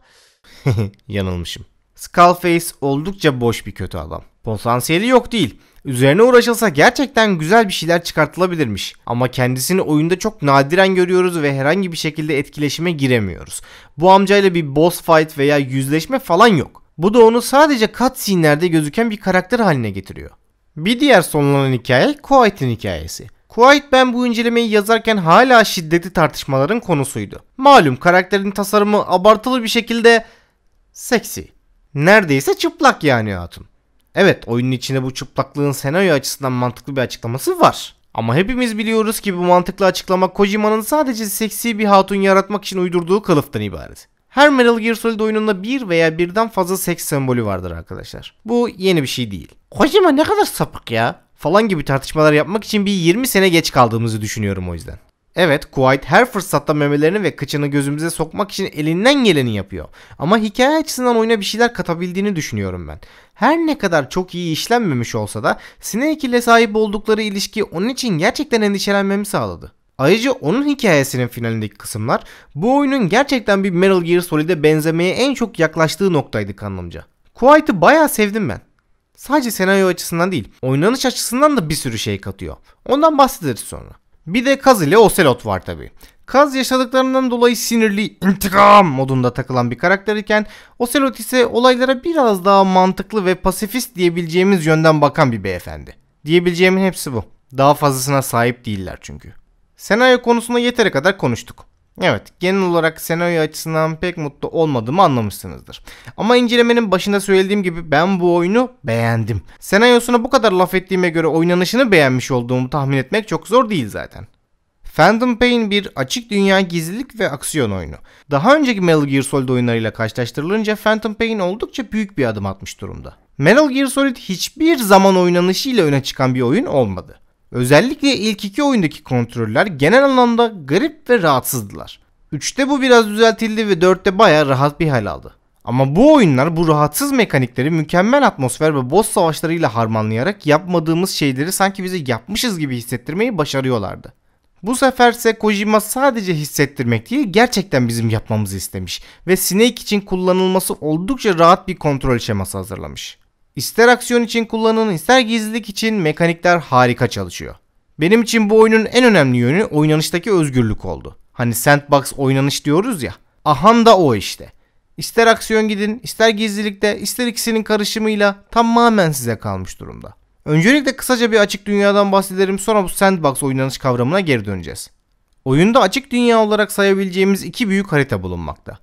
Yanılmışım. Skullface oldukça boş bir kötü adam. Potansiyeli yok değil. Üzerine uğraşılsa gerçekten güzel bir şeyler çıkartılabilirmiş. Ama kendisini oyunda çok nadiren görüyoruz ve herhangi bir şekilde etkileşime giremiyoruz. Bu amcayla bir boss fight veya yüzleşme falan yok. Bu da onu sadece cutscene'lerde gözüken bir karakter haline getiriyor. Bir diğer sonlanan hikaye Kuwait'in hikayesi. Kuwait ben bu incelemeyi yazarken hala şiddetli tartışmaların konusuydu. Malum karakterin tasarımı abartılı bir şekilde seksi. Neredeyse çıplak yani hatun. Evet oyunun içinde bu çıplaklığın senaryo açısından mantıklı bir açıklaması var. Ama hepimiz biliyoruz ki bu mantıklı açıklama Kojima'nın sadece seksi bir hatun yaratmak için uydurduğu kılıftan ibaret. Her Metal Gear Solid oyununda bir veya birden fazla seks sembolü vardır arkadaşlar. Bu yeni bir şey değil. Kojima ne kadar sapık ya falan gibi tartışmalar yapmak için bir 20 sene geç kaldığımızı düşünüyorum o yüzden. Evet Kuwait her fırsatta memelerini ve kıçını gözümüze sokmak için elinden geleni yapıyor. Ama hikaye açısından oyuna bir şeyler katabildiğini düşünüyorum ben. Her ne kadar çok iyi işlenmemiş olsa da Snake ile sahip oldukları ilişki onun için gerçekten endişelenmemi sağladı. Ayrıca onun hikayesinin finalindeki kısımlar bu oyunun gerçekten bir Metal Gear Solid'e benzemeye en çok yaklaştığı noktaydı kanımca. Quiet'ı bayağı sevdim ben. Sadece senaryo açısından değil, oynanış açısından da bir sürü şey katıyor. Ondan bahsederiz sonra. Bir de Kaz ile Ocelot var tabi. Kaz yaşadıklarından dolayı sinirli intikam modunda takılan bir karakter iken Ocelot ise olaylara biraz daha mantıklı ve pasifist diyebileceğimiz yönden bakan bir beyefendi. Diyebileceğimin hepsi bu. Daha fazlasına sahip değiller çünkü. Senaryo konusunda yeteri kadar konuştuk. Evet, genel olarak senaryo açısından pek mutlu olmadığımı anlamışsınızdır. Ama incelemenin başında söylediğim gibi ben bu oyunu beğendim. Senaryosuna bu kadar laf ettiğime göre oynanışını beğenmiş olduğumu tahmin etmek çok zor değil zaten. Phantom Pain bir açık dünya gizlilik ve aksiyon oyunu. Daha önceki Metal Gear Solid oyunlarıyla karşılaştırılınca Phantom Pain oldukça büyük bir adım atmış durumda. Metal Gear Solid hiçbir zaman oynanışıyla öne çıkan bir oyun olmadı. Özellikle ilk iki oyundaki kontroller genel anlamda garip ve rahatsızdılar. 3'te bu biraz düzeltildi ve 4'te baya rahat bir hal aldı. Ama bu oyunlar bu rahatsız mekanikleri mükemmel atmosfer ve boss savaşlarıyla harmanlayarak yapmadığımız şeyleri sanki bize yapmışız gibi hissettirmeyi başarıyorlardı. Bu seferse Kojima sadece hissettirmek değil gerçekten bizim yapmamızı istemiş ve Snake için kullanılması oldukça rahat bir kontrol şeması hazırlamış. İster aksiyon için kullanın ister gizlilik için mekanikler harika çalışıyor. Benim için bu oyunun en önemli yönü oynanıştaki özgürlük oldu. Hani sandbox oynanış diyoruz ya. Aham da o işte. İster aksiyon gidin, ister gizlilikte, ister ikisinin karışımıyla tamamen size kalmış durumda. Öncelikle kısaca bir açık dünyadan bahsederim sonra bu sandbox oynanış kavramına geri döneceğiz. Oyunda açık dünya olarak sayabileceğimiz iki büyük harita bulunmakta.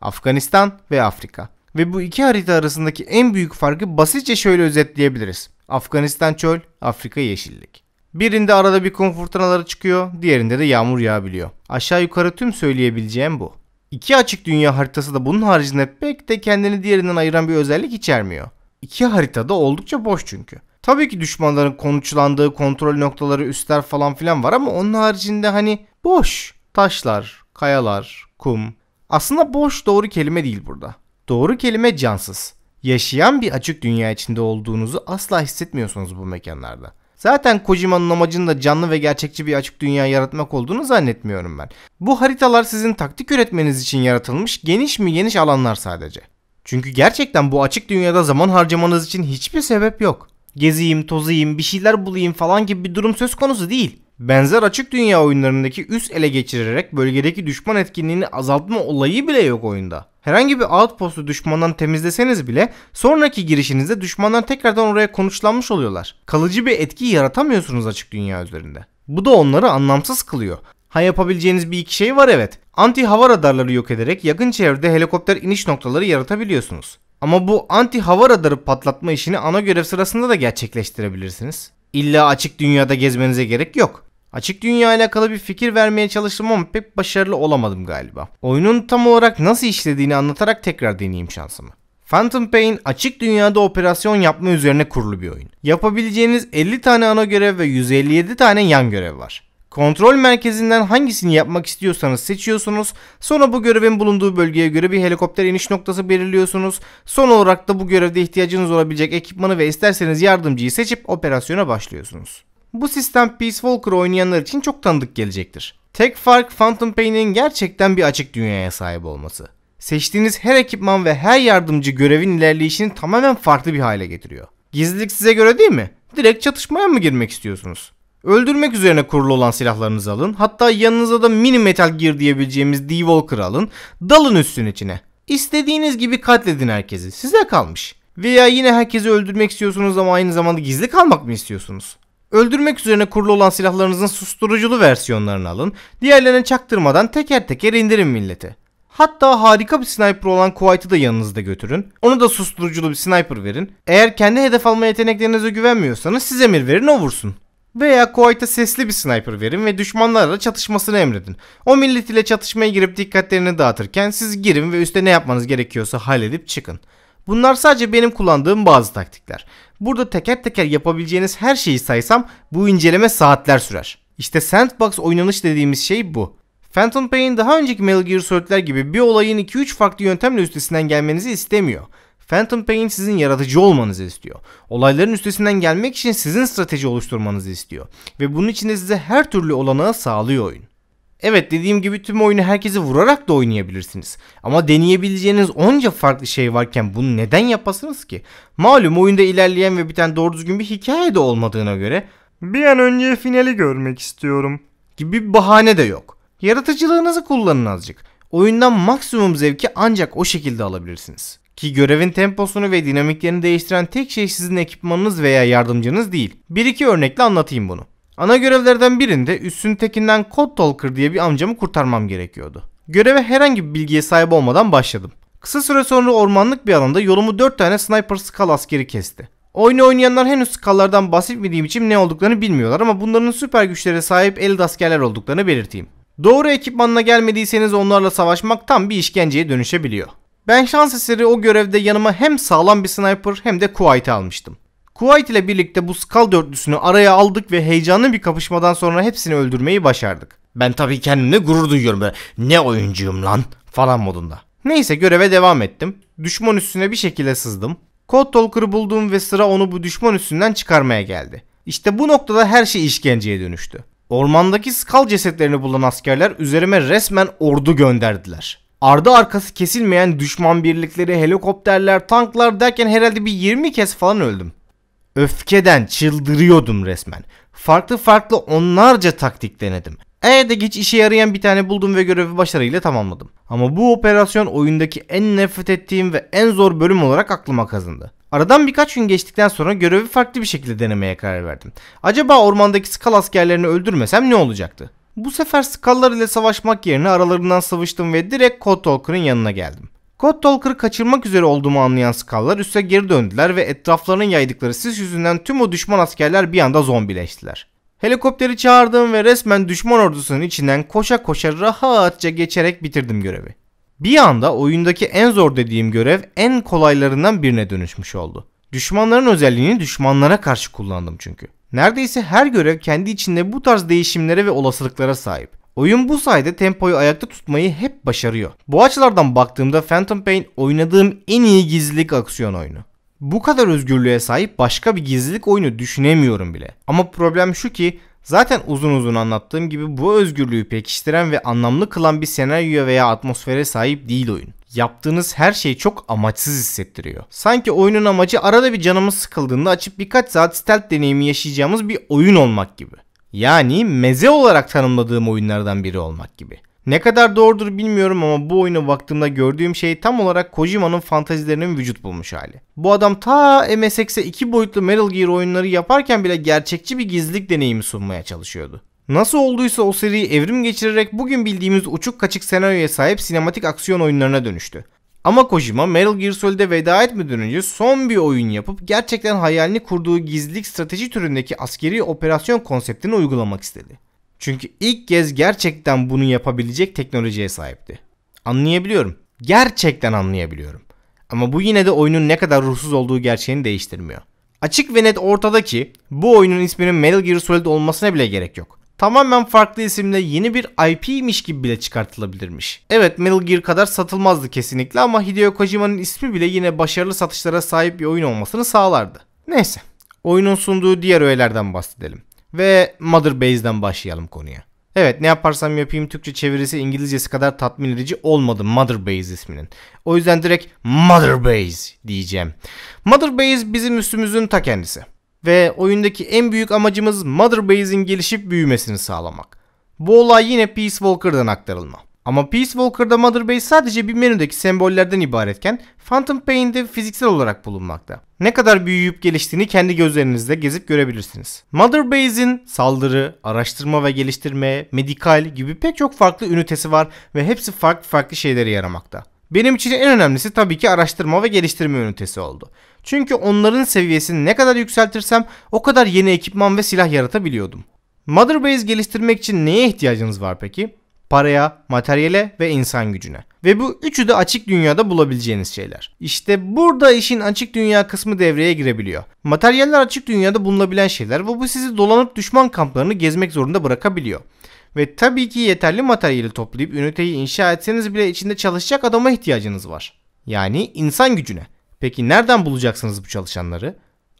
Afganistan ve Afrika ve bu iki harita arasındaki en büyük farkı basitçe şöyle özetleyebiliriz. Afganistan çöl, Afrika yeşillik. Birinde arada bir kum fırtınaları çıkıyor, diğerinde de yağmur yağabiliyor. Aşağı yukarı tüm söyleyebileceğim bu. İki açık dünya haritası da bunun haricinde pek de kendini diğerinden ayıran bir özellik içermiyor. İki haritada oldukça boş çünkü. Tabii ki düşmanların konuşlandığı kontrol noktaları üstler falan filan var ama onun haricinde hani boş. Taşlar, kayalar, kum. Aslında boş doğru kelime değil burada. Doğru kelime cansız. Yaşayan bir açık dünya içinde olduğunuzu asla hissetmiyorsunuz bu mekanlarda. Zaten Kojima'nın amacının da canlı ve gerçekçi bir açık dünya yaratmak olduğunu zannetmiyorum ben. Bu haritalar sizin taktik üretmeniz için yaratılmış geniş mi geniş alanlar sadece. Çünkü gerçekten bu açık dünyada zaman harcamanız için hiçbir sebep yok. Geziyim, tozayım, bir şeyler bulayım falan gibi bir durum söz konusu değil. Benzer açık dünya oyunlarındaki üst ele geçirerek bölgedeki düşman etkinliğini azaltma olayı bile yok oyunda. Herhangi bir outpost'u düşmandan temizleseniz bile sonraki girişinizde düşmanlar tekrardan oraya konuşlanmış oluyorlar. Kalıcı bir etki yaratamıyorsunuz açık dünya üzerinde. Bu da onları anlamsız kılıyor. Ha yapabileceğiniz bir iki şey var evet. Anti hava radarları yok ederek yakın çevrede helikopter iniş noktaları yaratabiliyorsunuz. Ama bu anti hava radarı patlatma işini ana görev sırasında da gerçekleştirebilirsiniz. İlla açık dünyada gezmenize gerek yok. Açık dünya ile alakalı bir fikir vermeye çalıştım ama pek başarılı olamadım galiba. Oyunun tam olarak nasıl işlediğini anlatarak tekrar deneyeyim şansımı. Phantom Pain açık dünyada operasyon yapma üzerine kurulu bir oyun. Yapabileceğiniz 50 tane ana görev ve 157 tane yan görev var. Kontrol merkezinden hangisini yapmak istiyorsanız seçiyorsunuz. Sonra bu görevin bulunduğu bölgeye göre bir helikopter iniş noktası belirliyorsunuz. Son olarak da bu görevde ihtiyacınız olabilecek ekipmanı ve isterseniz yardımcıyı seçip operasyona başlıyorsunuz. Bu sistem Peace Walker oynayanlar için çok tanıdık gelecektir. Tek fark Phantom Pain'in gerçekten bir açık dünyaya sahip olması. Seçtiğiniz her ekipman ve her yardımcı görevin ilerleyişini tamamen farklı bir hale getiriyor. Gizlilik size göre değil mi? Direkt çatışmaya mı girmek istiyorsunuz? Öldürmek üzerine kurulu olan silahlarınızı alın. Hatta yanınıza da mini metal gear diyebileceğimiz D-Walker alın. Dalın üstün içine. İstediğiniz gibi katledin herkesi. Size kalmış. Veya yine herkesi öldürmek istiyorsunuz ama aynı zamanda gizli kalmak mı istiyorsunuz? Öldürmek üzerine kurulu olan silahlarınızın susturuculu versiyonlarını alın. Diğerlerine çaktırmadan teker teker indirin milleti. Hatta harika bir sniper olan Kuwait'i da yanınızda götürün. Onu da susturuculu bir sniper verin. Eğer kendi hedef alma yeteneklerinize güvenmiyorsanız size emir verin o vursun. Veya Kuait'e sesli bir sniper verin ve düşmanlarla çatışmasını emredin. O millet ile çatışmaya girip dikkatlerini dağıtırken siz girin ve üste ne yapmanız gerekiyorsa halledip çıkın. Bunlar sadece benim kullandığım bazı taktikler. Burada teker teker yapabileceğiniz her şeyi saysam bu inceleme saatler sürer. İşte sandbox oynanış dediğimiz şey bu. Phantom Pain daha önceki Metal Gear Solid'ler gibi bir olayın 2-3 farklı yöntemle üstesinden gelmenizi istemiyor. Phantom Pain sizin yaratıcı olmanızı istiyor. Olayların üstesinden gelmek için sizin strateji oluşturmanızı istiyor. Ve bunun için de size her türlü olanağı sağlıyor oyun. Evet dediğim gibi tüm oyunu herkesi vurarak da oynayabilirsiniz. Ama deneyebileceğiniz onca farklı şey varken bunu neden yapasınız ki? Malum oyunda ilerleyen ve biten doğru düzgün bir hikaye de olmadığına göre bir an önce finali görmek istiyorum gibi bir bahane de yok. Yaratıcılığınızı kullanın azıcık. Oyundan maksimum zevki ancak o şekilde alabilirsiniz. Ki görevin temposunu ve dinamiklerini değiştiren tek şey sizin ekipmanınız veya yardımcınız değil. Bir iki örnekle anlatayım bunu. Ana görevlerden birinde üstün tekinden Code Talker diye bir amcamı kurtarmam gerekiyordu. Göreve herhangi bir bilgiye sahip olmadan başladım. Kısa süre sonra ormanlık bir alanda yolumu 4 tane sniper skal askeri kesti. Oyunu oynayanlar henüz skallardan bahsetmediğim için ne olduklarını bilmiyorlar ama bunların süper güçlere sahip eld askerler olduklarını belirteyim. Doğru ekipmanla gelmediyseniz onlarla savaşmak tam bir işkenceye dönüşebiliyor. Ben şans eseri o görevde yanıma hem sağlam bir sniper hem de Kuwait almıştım. Kuwait ile birlikte bu Skal dörtlüsünü araya aldık ve heyecanlı bir kapışmadan sonra hepsini öldürmeyi başardık. Ben tabii kendimle gurur duyuyorum böyle ne oyuncuyum lan falan modunda. Neyse göreve devam ettim. Düşman üstüne bir şekilde sızdım. Code Talker'ı buldum ve sıra onu bu düşman üstünden çıkarmaya geldi. İşte bu noktada her şey işkenceye dönüştü. Ormandaki skal cesetlerini bulan askerler üzerime resmen ordu gönderdiler ardı arkası kesilmeyen düşman birlikleri, helikopterler, tanklar derken herhalde bir 20 kez falan öldüm. Öfkeden çıldırıyordum resmen. Farklı farklı onlarca taktik denedim. E de geç işe yarayan bir tane buldum ve görevi başarıyla tamamladım. Ama bu operasyon oyundaki en nefret ettiğim ve en zor bölüm olarak aklıma kazındı. Aradan birkaç gün geçtikten sonra görevi farklı bir şekilde denemeye karar verdim. Acaba ormandaki skal askerlerini öldürmesem ne olacaktı? Bu sefer Skallar ile savaşmak yerine aralarından sıvıştım ve direkt Code Talker'ın yanına geldim. Code Talker'ı kaçırmak üzere olduğumu anlayan Skallar üste geri döndüler ve etraflarının yaydıkları sis yüzünden tüm o düşman askerler bir anda zombileştiler. Helikopteri çağırdım ve resmen düşman ordusunun içinden koşa koşa rahatça geçerek bitirdim görevi. Bir anda oyundaki en zor dediğim görev en kolaylarından birine dönüşmüş oldu. Düşmanların özelliğini düşmanlara karşı kullandım çünkü. Neredeyse her görev kendi içinde bu tarz değişimlere ve olasılıklara sahip. Oyun bu sayede tempoyu ayakta tutmayı hep başarıyor. Bu açılardan baktığımda Phantom Pain oynadığım en iyi gizlilik aksiyon oyunu. Bu kadar özgürlüğe sahip başka bir gizlilik oyunu düşünemiyorum bile. Ama problem şu ki zaten uzun uzun anlattığım gibi bu özgürlüğü pekiştiren ve anlamlı kılan bir senaryoya veya atmosfere sahip değil oyun. Yaptığınız her şey çok amaçsız hissettiriyor. Sanki oyunun amacı arada bir canımız sıkıldığında açıp birkaç saat stealth deneyimi yaşayacağımız bir oyun olmak gibi. Yani meze olarak tanımladığım oyunlardan biri olmak gibi. Ne kadar doğrudur bilmiyorum ama bu oyuna baktığımda gördüğüm şey tam olarak Kojima'nın fantazilerinin vücut bulmuş hali. Bu adam ta MSX'e iki boyutlu Metal Gear oyunları yaparken bile gerçekçi bir gizlilik deneyimi sunmaya çalışıyordu. Nasıl olduysa o seri evrim geçirerek bugün bildiğimiz uçuk kaçık senaryoya sahip sinematik aksiyon oyunlarına dönüştü. Ama Kojima Metal Gear Solid'e veda etmeden önce son bir oyun yapıp gerçekten hayalini kurduğu gizlilik strateji türündeki askeri operasyon konseptini uygulamak istedi. Çünkü ilk kez gerçekten bunu yapabilecek teknolojiye sahipti. Anlayabiliyorum. Gerçekten anlayabiliyorum. Ama bu yine de oyunun ne kadar ruhsuz olduğu gerçeğini değiştirmiyor. Açık ve net ortadaki bu oyunun isminin Metal Gear Solid olmasına bile gerek yok tamamen farklı isimle yeni bir IP'ymiş gibi bile çıkartılabilirmiş. Evet Metal Gear kadar satılmazdı kesinlikle ama Hideo Kojima'nın ismi bile yine başarılı satışlara sahip bir oyun olmasını sağlardı. Neyse oyunun sunduğu diğer öğelerden bahsedelim ve Mother Base'den başlayalım konuya. Evet ne yaparsam yapayım Türkçe çevirisi İngilizcesi kadar tatmin edici olmadı Mother Base isminin. O yüzden direkt Mother Base diyeceğim. Mother Base bizim üstümüzün ta kendisi ve oyundaki en büyük amacımız Mother Base'in gelişip büyümesini sağlamak. Bu olay yine Peace Walker'dan aktarılma. Ama Peace Walker'da Mother Base sadece bir menüdeki sembollerden ibaretken Phantom Pain'de fiziksel olarak bulunmakta. Ne kadar büyüyüp geliştiğini kendi gözlerinizle gezip görebilirsiniz. Mother Base'in saldırı, araştırma ve geliştirme, medikal gibi pek çok farklı ünitesi var ve hepsi farklı farklı şeylere yaramakta. Benim için en önemlisi tabii ki araştırma ve geliştirme ünitesi oldu. Çünkü onların seviyesini ne kadar yükseltirsem o kadar yeni ekipman ve silah yaratabiliyordum. Mother Base geliştirmek için neye ihtiyacınız var peki? Paraya, materyale ve insan gücüne. Ve bu üçü de açık dünyada bulabileceğiniz şeyler. İşte burada işin açık dünya kısmı devreye girebiliyor. Materyaller açık dünyada bulunabilen şeyler ve bu sizi dolanıp düşman kamplarını gezmek zorunda bırakabiliyor. Ve tabii ki yeterli materyali toplayıp üniteyi inşa etseniz bile içinde çalışacak adama ihtiyacınız var. Yani insan gücüne. Peki nereden bulacaksınız bu çalışanları?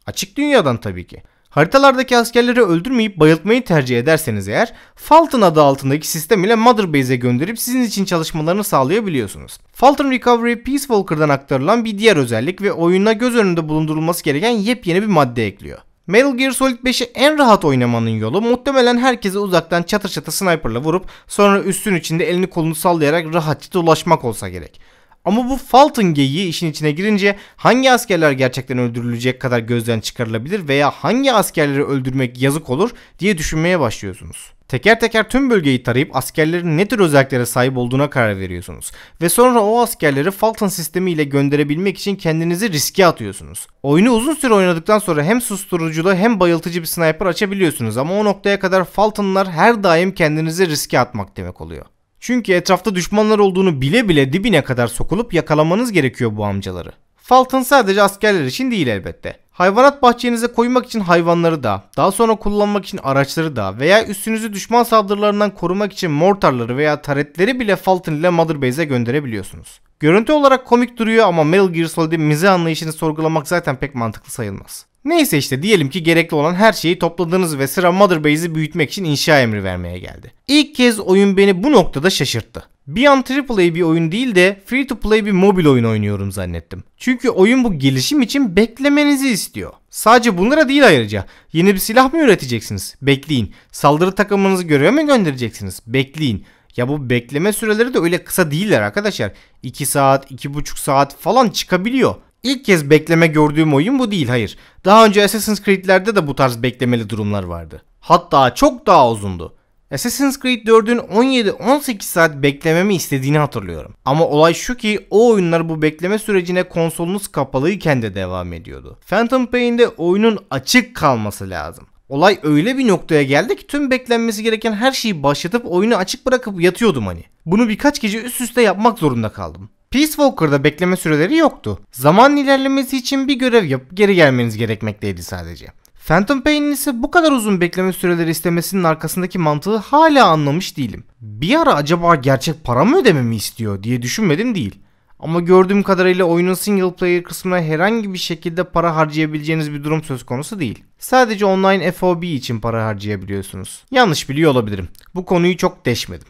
Açık dünyadan tabii ki. Haritalardaki askerleri öldürmeyip bayıltmayı tercih ederseniz eğer Fulton adı altındaki sistem ile Mother Base'e gönderip sizin için çalışmalarını sağlayabiliyorsunuz. Fulton Recovery Peace Walker'dan aktarılan bir diğer özellik ve oyuna göz önünde bulundurulması gereken yepyeni bir madde ekliyor. Metal Gear Solid 5'i en rahat oynamanın yolu muhtemelen herkese uzaktan çatır çatır sniperla vurup sonra üstün içinde elini kolunu sallayarak rahatça dolaşmak olsa gerek. Ama bu Fulton geyiği işin içine girince hangi askerler gerçekten öldürülecek kadar gözden çıkarılabilir veya hangi askerleri öldürmek yazık olur diye düşünmeye başlıyorsunuz. Teker teker tüm bölgeyi tarayıp askerlerin ne tür özelliklere sahip olduğuna karar veriyorsunuz. Ve sonra o askerleri Fulton sistemi ile gönderebilmek için kendinizi riske atıyorsunuz. Oyunu uzun süre oynadıktan sonra hem susturuculu hem bayıltıcı bir sniper açabiliyorsunuz ama o noktaya kadar Fulton'lar her daim kendinizi riske atmak demek oluyor. Çünkü etrafta düşmanlar olduğunu bile bile dibine kadar sokulup yakalamanız gerekiyor bu amcaları. Fulton sadece askerler için değil elbette. Hayvanat bahçenize koymak için hayvanları da, daha sonra kullanmak için araçları da veya üstünüzü düşman saldırılarından korumak için mortarları veya taretleri bile Fulton ile Mother Base'e gönderebiliyorsunuz. Görüntü olarak komik duruyor ama Metal Gear Solid'in mize anlayışını sorgulamak zaten pek mantıklı sayılmaz. Neyse işte diyelim ki gerekli olan her şeyi topladığınız ve sıra Mother Base'i büyütmek için inşa emri vermeye geldi. İlk kez oyun beni bu noktada şaşırttı. Bir an AAA bir oyun değil de free to play bir mobil oyun oynuyorum zannettim. Çünkü oyun bu gelişim için beklemenizi istiyor. Sadece bunlara değil ayrıca. Yeni bir silah mı üreteceksiniz? Bekleyin. Saldırı takımınızı göreve mi göndereceksiniz? Bekleyin. Ya bu bekleme süreleri de öyle kısa değiller arkadaşlar. 2 saat, 2,5 saat falan çıkabiliyor. İlk kez bekleme gördüğüm oyun bu değil hayır. Daha önce Assassin's Creed'lerde de bu tarz beklemeli durumlar vardı. Hatta çok daha uzundu. Assassin's Creed 4'ün 17-18 saat beklememi istediğini hatırlıyorum. Ama olay şu ki o oyunlar bu bekleme sürecine konsolunuz kapalıyken de devam ediyordu. Phantom Pain'de oyunun açık kalması lazım. Olay öyle bir noktaya geldi ki tüm beklenmesi gereken her şeyi başlatıp oyunu açık bırakıp yatıyordum hani. Bunu birkaç gece üst üste yapmak zorunda kaldım. Peace Walker'da bekleme süreleri yoktu. Zaman ilerlemesi için bir görev yapıp geri gelmeniz gerekmekteydi sadece. Phantom Pain'in ise bu kadar uzun bekleme süreleri istemesinin arkasındaki mantığı hala anlamış değilim. Bir ara acaba gerçek para mı ödememi istiyor diye düşünmedim değil. Ama gördüğüm kadarıyla oyunun single player kısmına herhangi bir şekilde para harcayabileceğiniz bir durum söz konusu değil. Sadece online FOB için para harcayabiliyorsunuz. Yanlış biliyor olabilirim. Bu konuyu çok deşmedim.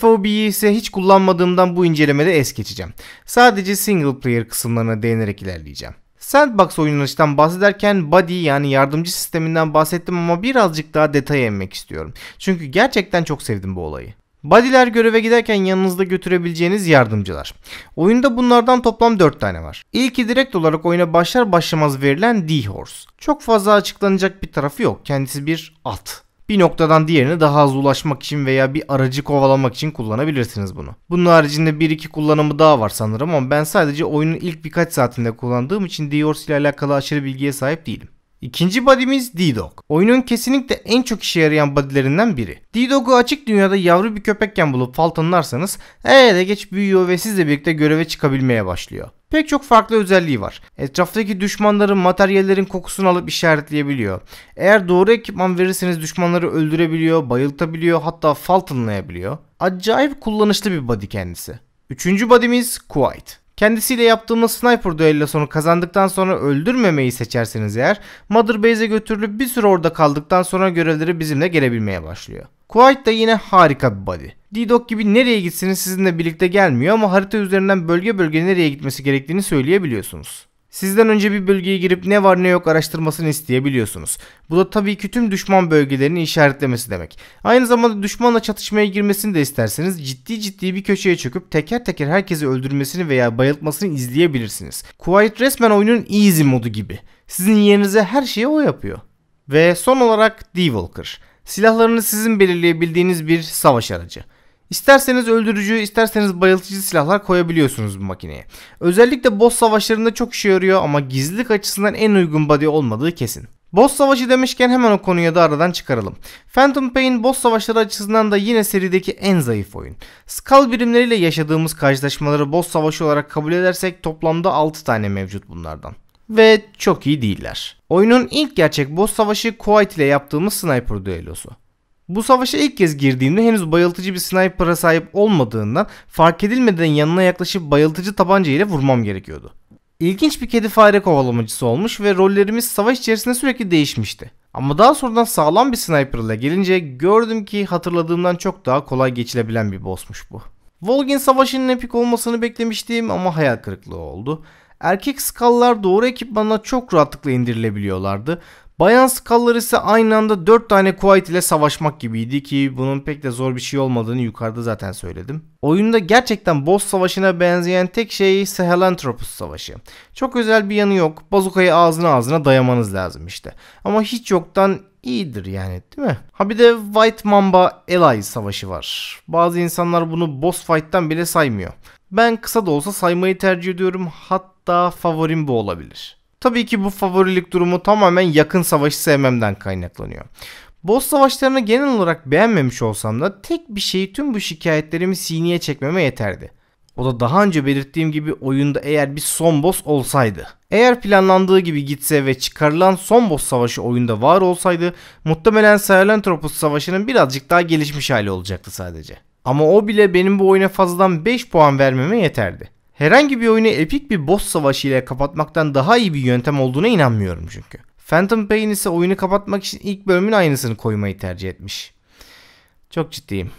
FOB'yi ise hiç kullanmadığımdan bu incelemede es geçeceğim. Sadece single player kısımlarına değinerek ilerleyeceğim. Sandbox oynanıştan bahsederken body yani yardımcı sisteminden bahsettim ama birazcık daha detaya inmek istiyorum. Çünkü gerçekten çok sevdim bu olayı. Body'ler göreve giderken yanınızda götürebileceğiniz yardımcılar. Oyunda bunlardan toplam 4 tane var. İlki direkt olarak oyuna başlar başlamaz verilen D-Horse. Çok fazla açıklanacak bir tarafı yok. Kendisi bir at. Bir noktadan diğerine daha hızlı ulaşmak için veya bir aracı kovalamak için kullanabilirsiniz bunu. Bunun haricinde 1-2 kullanımı daha var sanırım ama ben sadece oyunun ilk birkaç saatinde kullandığım için Diors ile alakalı aşırı bilgiye sahip değilim. İkinci badimiz D-Dog. Oyunun kesinlikle en çok işe yarayan badilerinden biri. D-Dog'u açık dünyada yavru bir köpekken bulup faltanlarsanız ee de geç büyüyor ve sizle birlikte göreve çıkabilmeye başlıyor. Pek çok farklı özelliği var. Etraftaki düşmanların materyallerin kokusunu alıp işaretleyebiliyor. Eğer doğru ekipman verirseniz düşmanları öldürebiliyor, bayıltabiliyor hatta fal faltanlayabiliyor. Acayip kullanışlı bir body kendisi. Üçüncü badimiz Quiet. Kendisiyle yaptığımız sniper düellosunu kazandıktan sonra öldürmemeyi seçerseniz eğer Mother Base'e götürülüp bir süre orada kaldıktan sonra görevleri bizimle gelebilmeye başlıyor. Kuwait da yine harika bir body. D-Dog gibi nereye gitsiniz sizinle birlikte gelmiyor ama harita üzerinden bölge bölge nereye gitmesi gerektiğini söyleyebiliyorsunuz. Sizden önce bir bölgeye girip ne var ne yok araştırmasını isteyebiliyorsunuz. Bu da tabii ki tüm düşman bölgelerini işaretlemesi demek. Aynı zamanda düşmanla çatışmaya girmesini de isterseniz ciddi ciddi bir köşeye çöküp teker teker herkesi öldürmesini veya bayıltmasını izleyebilirsiniz. Quiet resmen oyunun easy modu gibi. Sizin yerinize her şeyi o yapıyor. Ve son olarak D-Walker. Silahlarını sizin belirleyebildiğiniz bir savaş aracı. İsterseniz öldürücü, isterseniz bayıltıcı silahlar koyabiliyorsunuz bu makineye. Özellikle boss savaşlarında çok işe yarıyor ama gizlilik açısından en uygun body olmadığı kesin. Boss savaşı demişken hemen o konuyu da aradan çıkaralım. Phantom Pain boss savaşları açısından da yine serideki en zayıf oyun. Skull birimleriyle yaşadığımız karşılaşmaları boss savaşı olarak kabul edersek toplamda 6 tane mevcut bunlardan. Ve çok iyi değiller. Oyunun ilk gerçek boss savaşı Kuwait ile yaptığımız sniper düellosu. Bu savaşa ilk kez girdiğinde henüz bayıltıcı bir sniper'a sahip olmadığından fark edilmeden yanına yaklaşıp bayıltıcı tabanca ile vurmam gerekiyordu. İlginç bir kedi fare kovalamacısı olmuş ve rollerimiz savaş içerisinde sürekli değişmişti. Ama daha sonradan sağlam bir sniper ile gelince gördüm ki hatırladığımdan çok daha kolay geçilebilen bir bossmuş bu. Volgin savaşının epik olmasını beklemiştim ama hayal kırıklığı oldu. Erkek skallar doğru ekipmanla çok rahatlıkla indirilebiliyorlardı. Bayan Skallar ise aynı anda 4 tane Kuwait ile savaşmak gibiydi ki bunun pek de zor bir şey olmadığını yukarıda zaten söyledim. Oyunda gerçekten boss savaşına benzeyen tek şey Sehelanthropus savaşı. Çok özel bir yanı yok. Bazukayı ağzına ağzına dayamanız lazım işte. Ama hiç yoktan iyidir yani değil mi? Ha bir de White Mamba Ally savaşı var. Bazı insanlar bunu boss fight'tan bile saymıyor. Ben kısa da olsa saymayı tercih ediyorum. Hatta favorim bu olabilir. Tabii ki bu favorilik durumu tamamen yakın savaşı sevmemden kaynaklanıyor. Boss savaşlarını genel olarak beğenmemiş olsam da tek bir şey tüm bu şikayetlerimi sineye çekmeme yeterdi. O da daha önce belirttiğim gibi oyunda eğer bir son boss olsaydı. Eğer planlandığı gibi gitse ve çıkarılan son boss savaşı oyunda var olsaydı muhtemelen Silentropus savaşının birazcık daha gelişmiş hali olacaktı sadece. Ama o bile benim bu oyuna fazladan 5 puan vermeme yeterdi. Herhangi bir oyunu epik bir boss savaşı ile kapatmaktan daha iyi bir yöntem olduğuna inanmıyorum çünkü. Phantom Pain ise oyunu kapatmak için ilk bölümün aynısını koymayı tercih etmiş. Çok ciddiyim.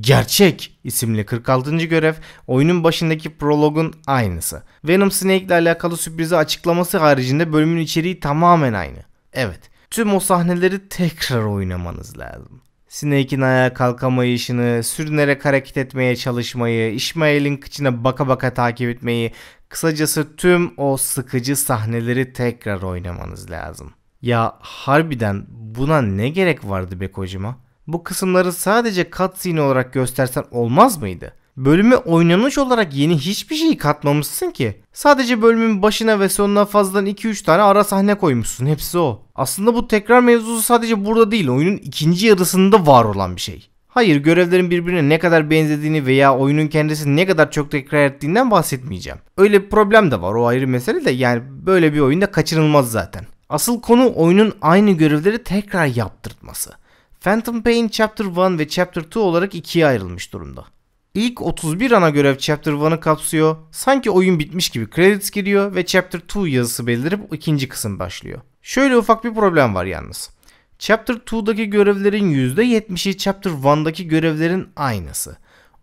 Gerçek isimli 46. görev oyunun başındaki prologun aynısı. Venom Snake ile alakalı sürprizi açıklaması haricinde bölümün içeriği tamamen aynı. Evet tüm o sahneleri tekrar oynamanız lazım. Snake'in ayağa kalkamayışını, sürünerek hareket etmeye çalışmayı, İsmail'in kıçına baka baka takip etmeyi, kısacası tüm o sıkıcı sahneleri tekrar oynamanız lazım. Ya harbiden buna ne gerek vardı be kocama? Bu kısımları sadece cutscene olarak göstersen olmaz mıydı? Bölüme oynanış olarak yeni hiçbir şey katmamışsın ki. Sadece bölümün başına ve sonuna fazladan 2-3 tane ara sahne koymuşsun. Hepsi o. Aslında bu tekrar mevzusu sadece burada değil. Oyunun ikinci yarısında var olan bir şey. Hayır görevlerin birbirine ne kadar benzediğini veya oyunun kendisini ne kadar çok tekrar ettiğinden bahsetmeyeceğim. Öyle bir problem de var o ayrı mesele de yani böyle bir oyunda kaçınılmaz zaten. Asıl konu oyunun aynı görevleri tekrar yaptırtması. Phantom Pain Chapter 1 ve Chapter 2 olarak ikiye ayrılmış durumda. İlk 31 ana görev Chapter 1'ı kapsıyor. Sanki oyun bitmiş gibi credits giriyor ve Chapter 2 yazısı belirip ikinci kısım başlıyor. Şöyle ufak bir problem var yalnız. Chapter 2'daki görevlerin %70'i Chapter 1'daki görevlerin aynısı.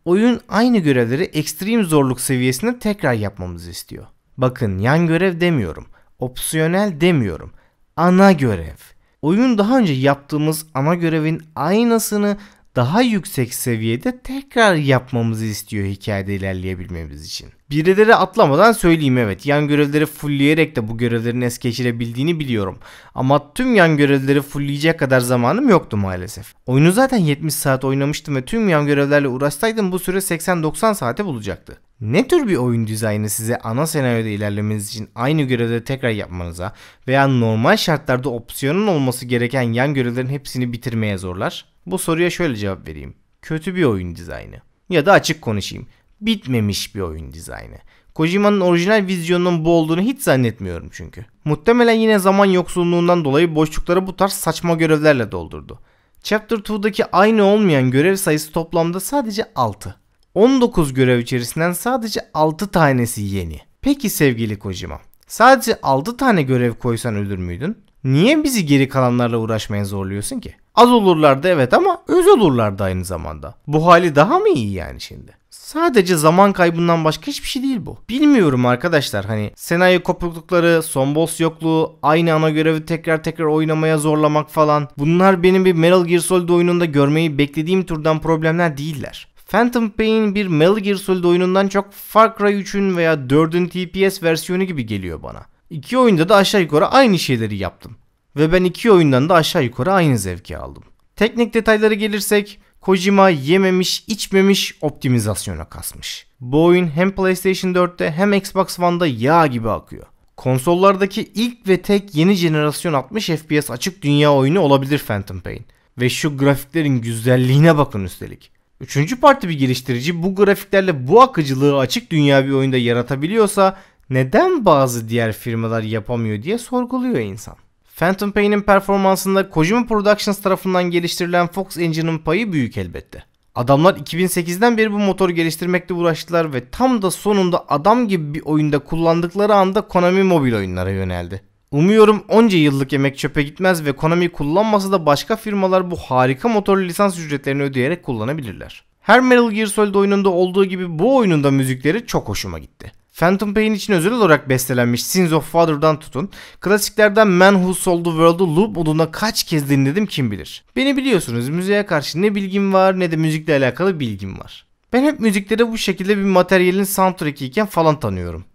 Oyun aynı görevleri ekstrem zorluk seviyesinde tekrar yapmamızı istiyor. Bakın yan görev demiyorum. Opsiyonel demiyorum. Ana görev. Oyun daha önce yaptığımız ana görevin aynısını daha yüksek seviyede tekrar yapmamızı istiyor hikayede ilerleyebilmemiz için. Birileri atlamadan söyleyeyim evet yan görevleri fullleyerek de bu görevlerin es geçirebildiğini biliyorum. Ama tüm yan görevleri fullleyecek kadar zamanım yoktu maalesef. Oyunu zaten 70 saat oynamıştım ve tüm yan görevlerle uğraşsaydım bu süre 80-90 saate bulacaktı. Ne tür bir oyun dizaynı size ana senaryoda ilerlemeniz için aynı görevleri tekrar yapmanıza veya normal şartlarda opsiyonun olması gereken yan görevlerin hepsini bitirmeye zorlar? Bu soruya şöyle cevap vereyim. Kötü bir oyun dizaynı. Ya da açık konuşayım. Bitmemiş bir oyun dizaynı. Kojima'nın orijinal vizyonunun bu olduğunu hiç zannetmiyorum çünkü. Muhtemelen yine zaman yoksunluğundan dolayı boşlukları bu tarz saçma görevlerle doldurdu. Chapter 2'daki aynı olmayan görev sayısı toplamda sadece 6. 19 görev içerisinden sadece 6 tanesi yeni. Peki sevgili Kojima, sadece 6 tane görev koysan ölür müydün? Niye bizi geri kalanlarla uğraşmaya zorluyorsun ki? Az olurlardı evet ama öz olurlardı aynı zamanda. Bu hali daha mı iyi yani şimdi? Sadece zaman kaybından başka hiçbir şey değil bu. Bilmiyorum arkadaşlar hani senaryo kopuklukları, son boss yokluğu, aynı ana görevi tekrar tekrar oynamaya zorlamak falan. Bunlar benim bir Metal Gear Solid oyununda görmeyi beklediğim türden problemler değiller. Phantom Pain bir Metal Gear Solid oyunundan çok Far Cry 3'ün veya 4'ün TPS versiyonu gibi geliyor bana. İki oyunda da aşağı yukarı aynı şeyleri yaptım ve ben iki oyundan da aşağı yukarı aynı zevki aldım. Teknik detaylara gelirsek Kojima yememiş içmemiş optimizasyona kasmış. Bu oyun hem PlayStation 4'te hem Xbox One'da yağ gibi akıyor. Konsollardaki ilk ve tek yeni jenerasyon 60 FPS açık dünya oyunu olabilir Phantom Pain. Ve şu grafiklerin güzelliğine bakın üstelik. Üçüncü parti bir geliştirici bu grafiklerle bu akıcılığı açık dünya bir oyunda yaratabiliyorsa neden bazı diğer firmalar yapamıyor diye sorguluyor insan. Phantom Pain'in performansında Kojima Productions tarafından geliştirilen Fox Engine'ın payı büyük elbette. Adamlar 2008'den beri bu motoru geliştirmekte uğraştılar ve tam da sonunda adam gibi bir oyunda kullandıkları anda Konami mobil oyunlara yöneldi. Umuyorum onca yıllık emek çöpe gitmez ve Konami kullanmasa da başka firmalar bu harika motorlu lisans ücretlerini ödeyerek kullanabilirler. Her Metal Gear Solid oyununda olduğu gibi bu oyununda müzikleri çok hoşuma gitti. Phantom Pain için özel olarak bestelenmiş Sins of Father'dan tutun, klasiklerden Man Who Sold the World'u loop modunda kaç kez dinledim kim bilir. Beni biliyorsunuz müziğe karşı ne bilgim var ne de müzikle alakalı bilgim var. Ben hep müziklere bu şekilde bir materyalin soundtrack'i iken falan tanıyorum.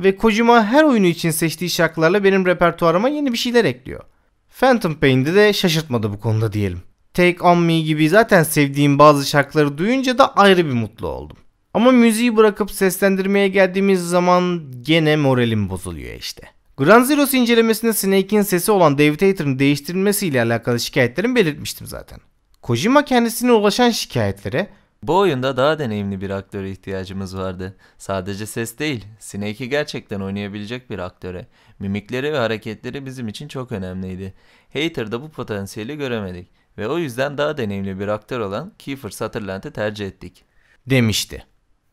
Ve Kojima her oyunu için seçtiği şarkılarla benim repertuarıma yeni bir şeyler ekliyor. Phantom Pain'de de şaşırtmadı bu konuda diyelim. Take On Me gibi zaten sevdiğim bazı şarkıları duyunca da ayrı bir mutlu oldum. Ama müziği bırakıp seslendirmeye geldiğimiz zaman gene moralim bozuluyor işte. Ground Zeroes incelemesinde Snake'in sesi olan David Hayter'ın değiştirilmesiyle alakalı şikayetlerimi belirtmiştim zaten. Kojima kendisine ulaşan şikayetlere bu oyunda daha deneyimli bir aktöre ihtiyacımız vardı. Sadece ses değil, Snake'i gerçekten oynayabilecek bir aktöre. Mimikleri ve hareketleri bizim için çok önemliydi. Hater'da bu potansiyeli göremedik ve o yüzden daha deneyimli bir aktör olan Kiefer Sutherland'ı tercih ettik. Demişti.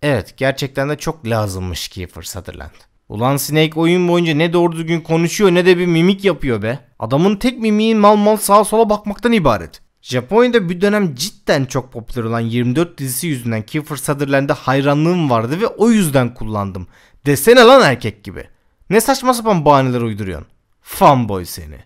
Evet gerçekten de çok lazımmış Kiefer Sutherland. Ulan Snake oyun boyunca ne doğru düzgün konuşuyor ne de bir mimik yapıyor be. Adamın tek mimiği mal mal sağa sola bakmaktan ibaret. Japonya'da bir dönem cidden çok popüler olan 24 dizisi yüzünden Kiefer Sutherland'e hayranlığım vardı ve o yüzden kullandım. Desene lan erkek gibi. Ne saçma sapan bahaneler uyduruyorsun. Fanboy seni.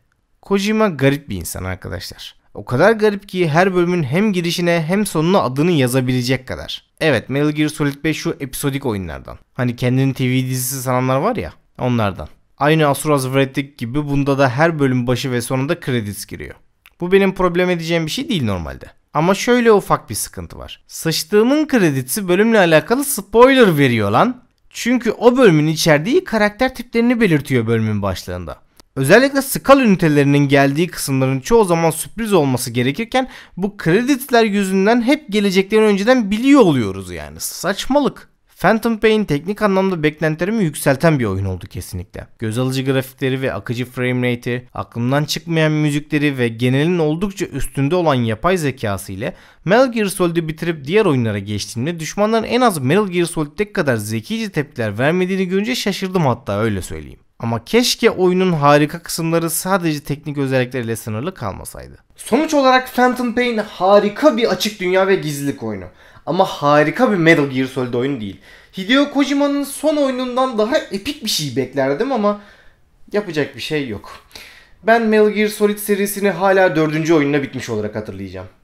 Kojima garip bir insan arkadaşlar. O kadar garip ki her bölümün hem girişine hem sonuna adını yazabilecek kadar. Evet Metal Gear Solid 5 şu episodik oyunlardan. Hani kendini TV dizisi sananlar var ya onlardan. Aynı Asuras Wraith'lik gibi bunda da her bölüm başı ve sonunda kredis giriyor. Bu benim problem edeceğim bir şey değil normalde. Ama şöyle ufak bir sıkıntı var. Sıçtığımın kredisi bölümle alakalı spoiler veriyor lan. Çünkü o bölümün içerdiği karakter tiplerini belirtiyor bölümün başlığında. Özellikle skal ünitelerinin geldiği kısımların çoğu zaman sürpriz olması gerekirken bu kreditler yüzünden hep geleceklerini önceden biliyor oluyoruz yani. Saçmalık. Phantom Pain teknik anlamda beklentilerimi yükselten bir oyun oldu kesinlikle. Göz alıcı grafikleri ve akıcı frame rate'i, aklımdan çıkmayan müzikleri ve genelin oldukça üstünde olan yapay zekası ile Metal Gear Solid'i bitirip diğer oyunlara geçtiğimde düşmanların en az Metal Gear Solid'deki kadar zekice tepkiler vermediğini görünce şaşırdım hatta öyle söyleyeyim. Ama keşke oyunun harika kısımları sadece teknik özellikleriyle sınırlı kalmasaydı. Sonuç olarak Phantom Pain harika bir açık dünya ve gizlilik oyunu. Ama harika bir Metal Gear Solid oyunu değil. Hideo Kojima'nın son oyunundan daha epik bir şey beklerdim ama yapacak bir şey yok. Ben Metal Gear Solid serisini hala dördüncü oyununa bitmiş olarak hatırlayacağım.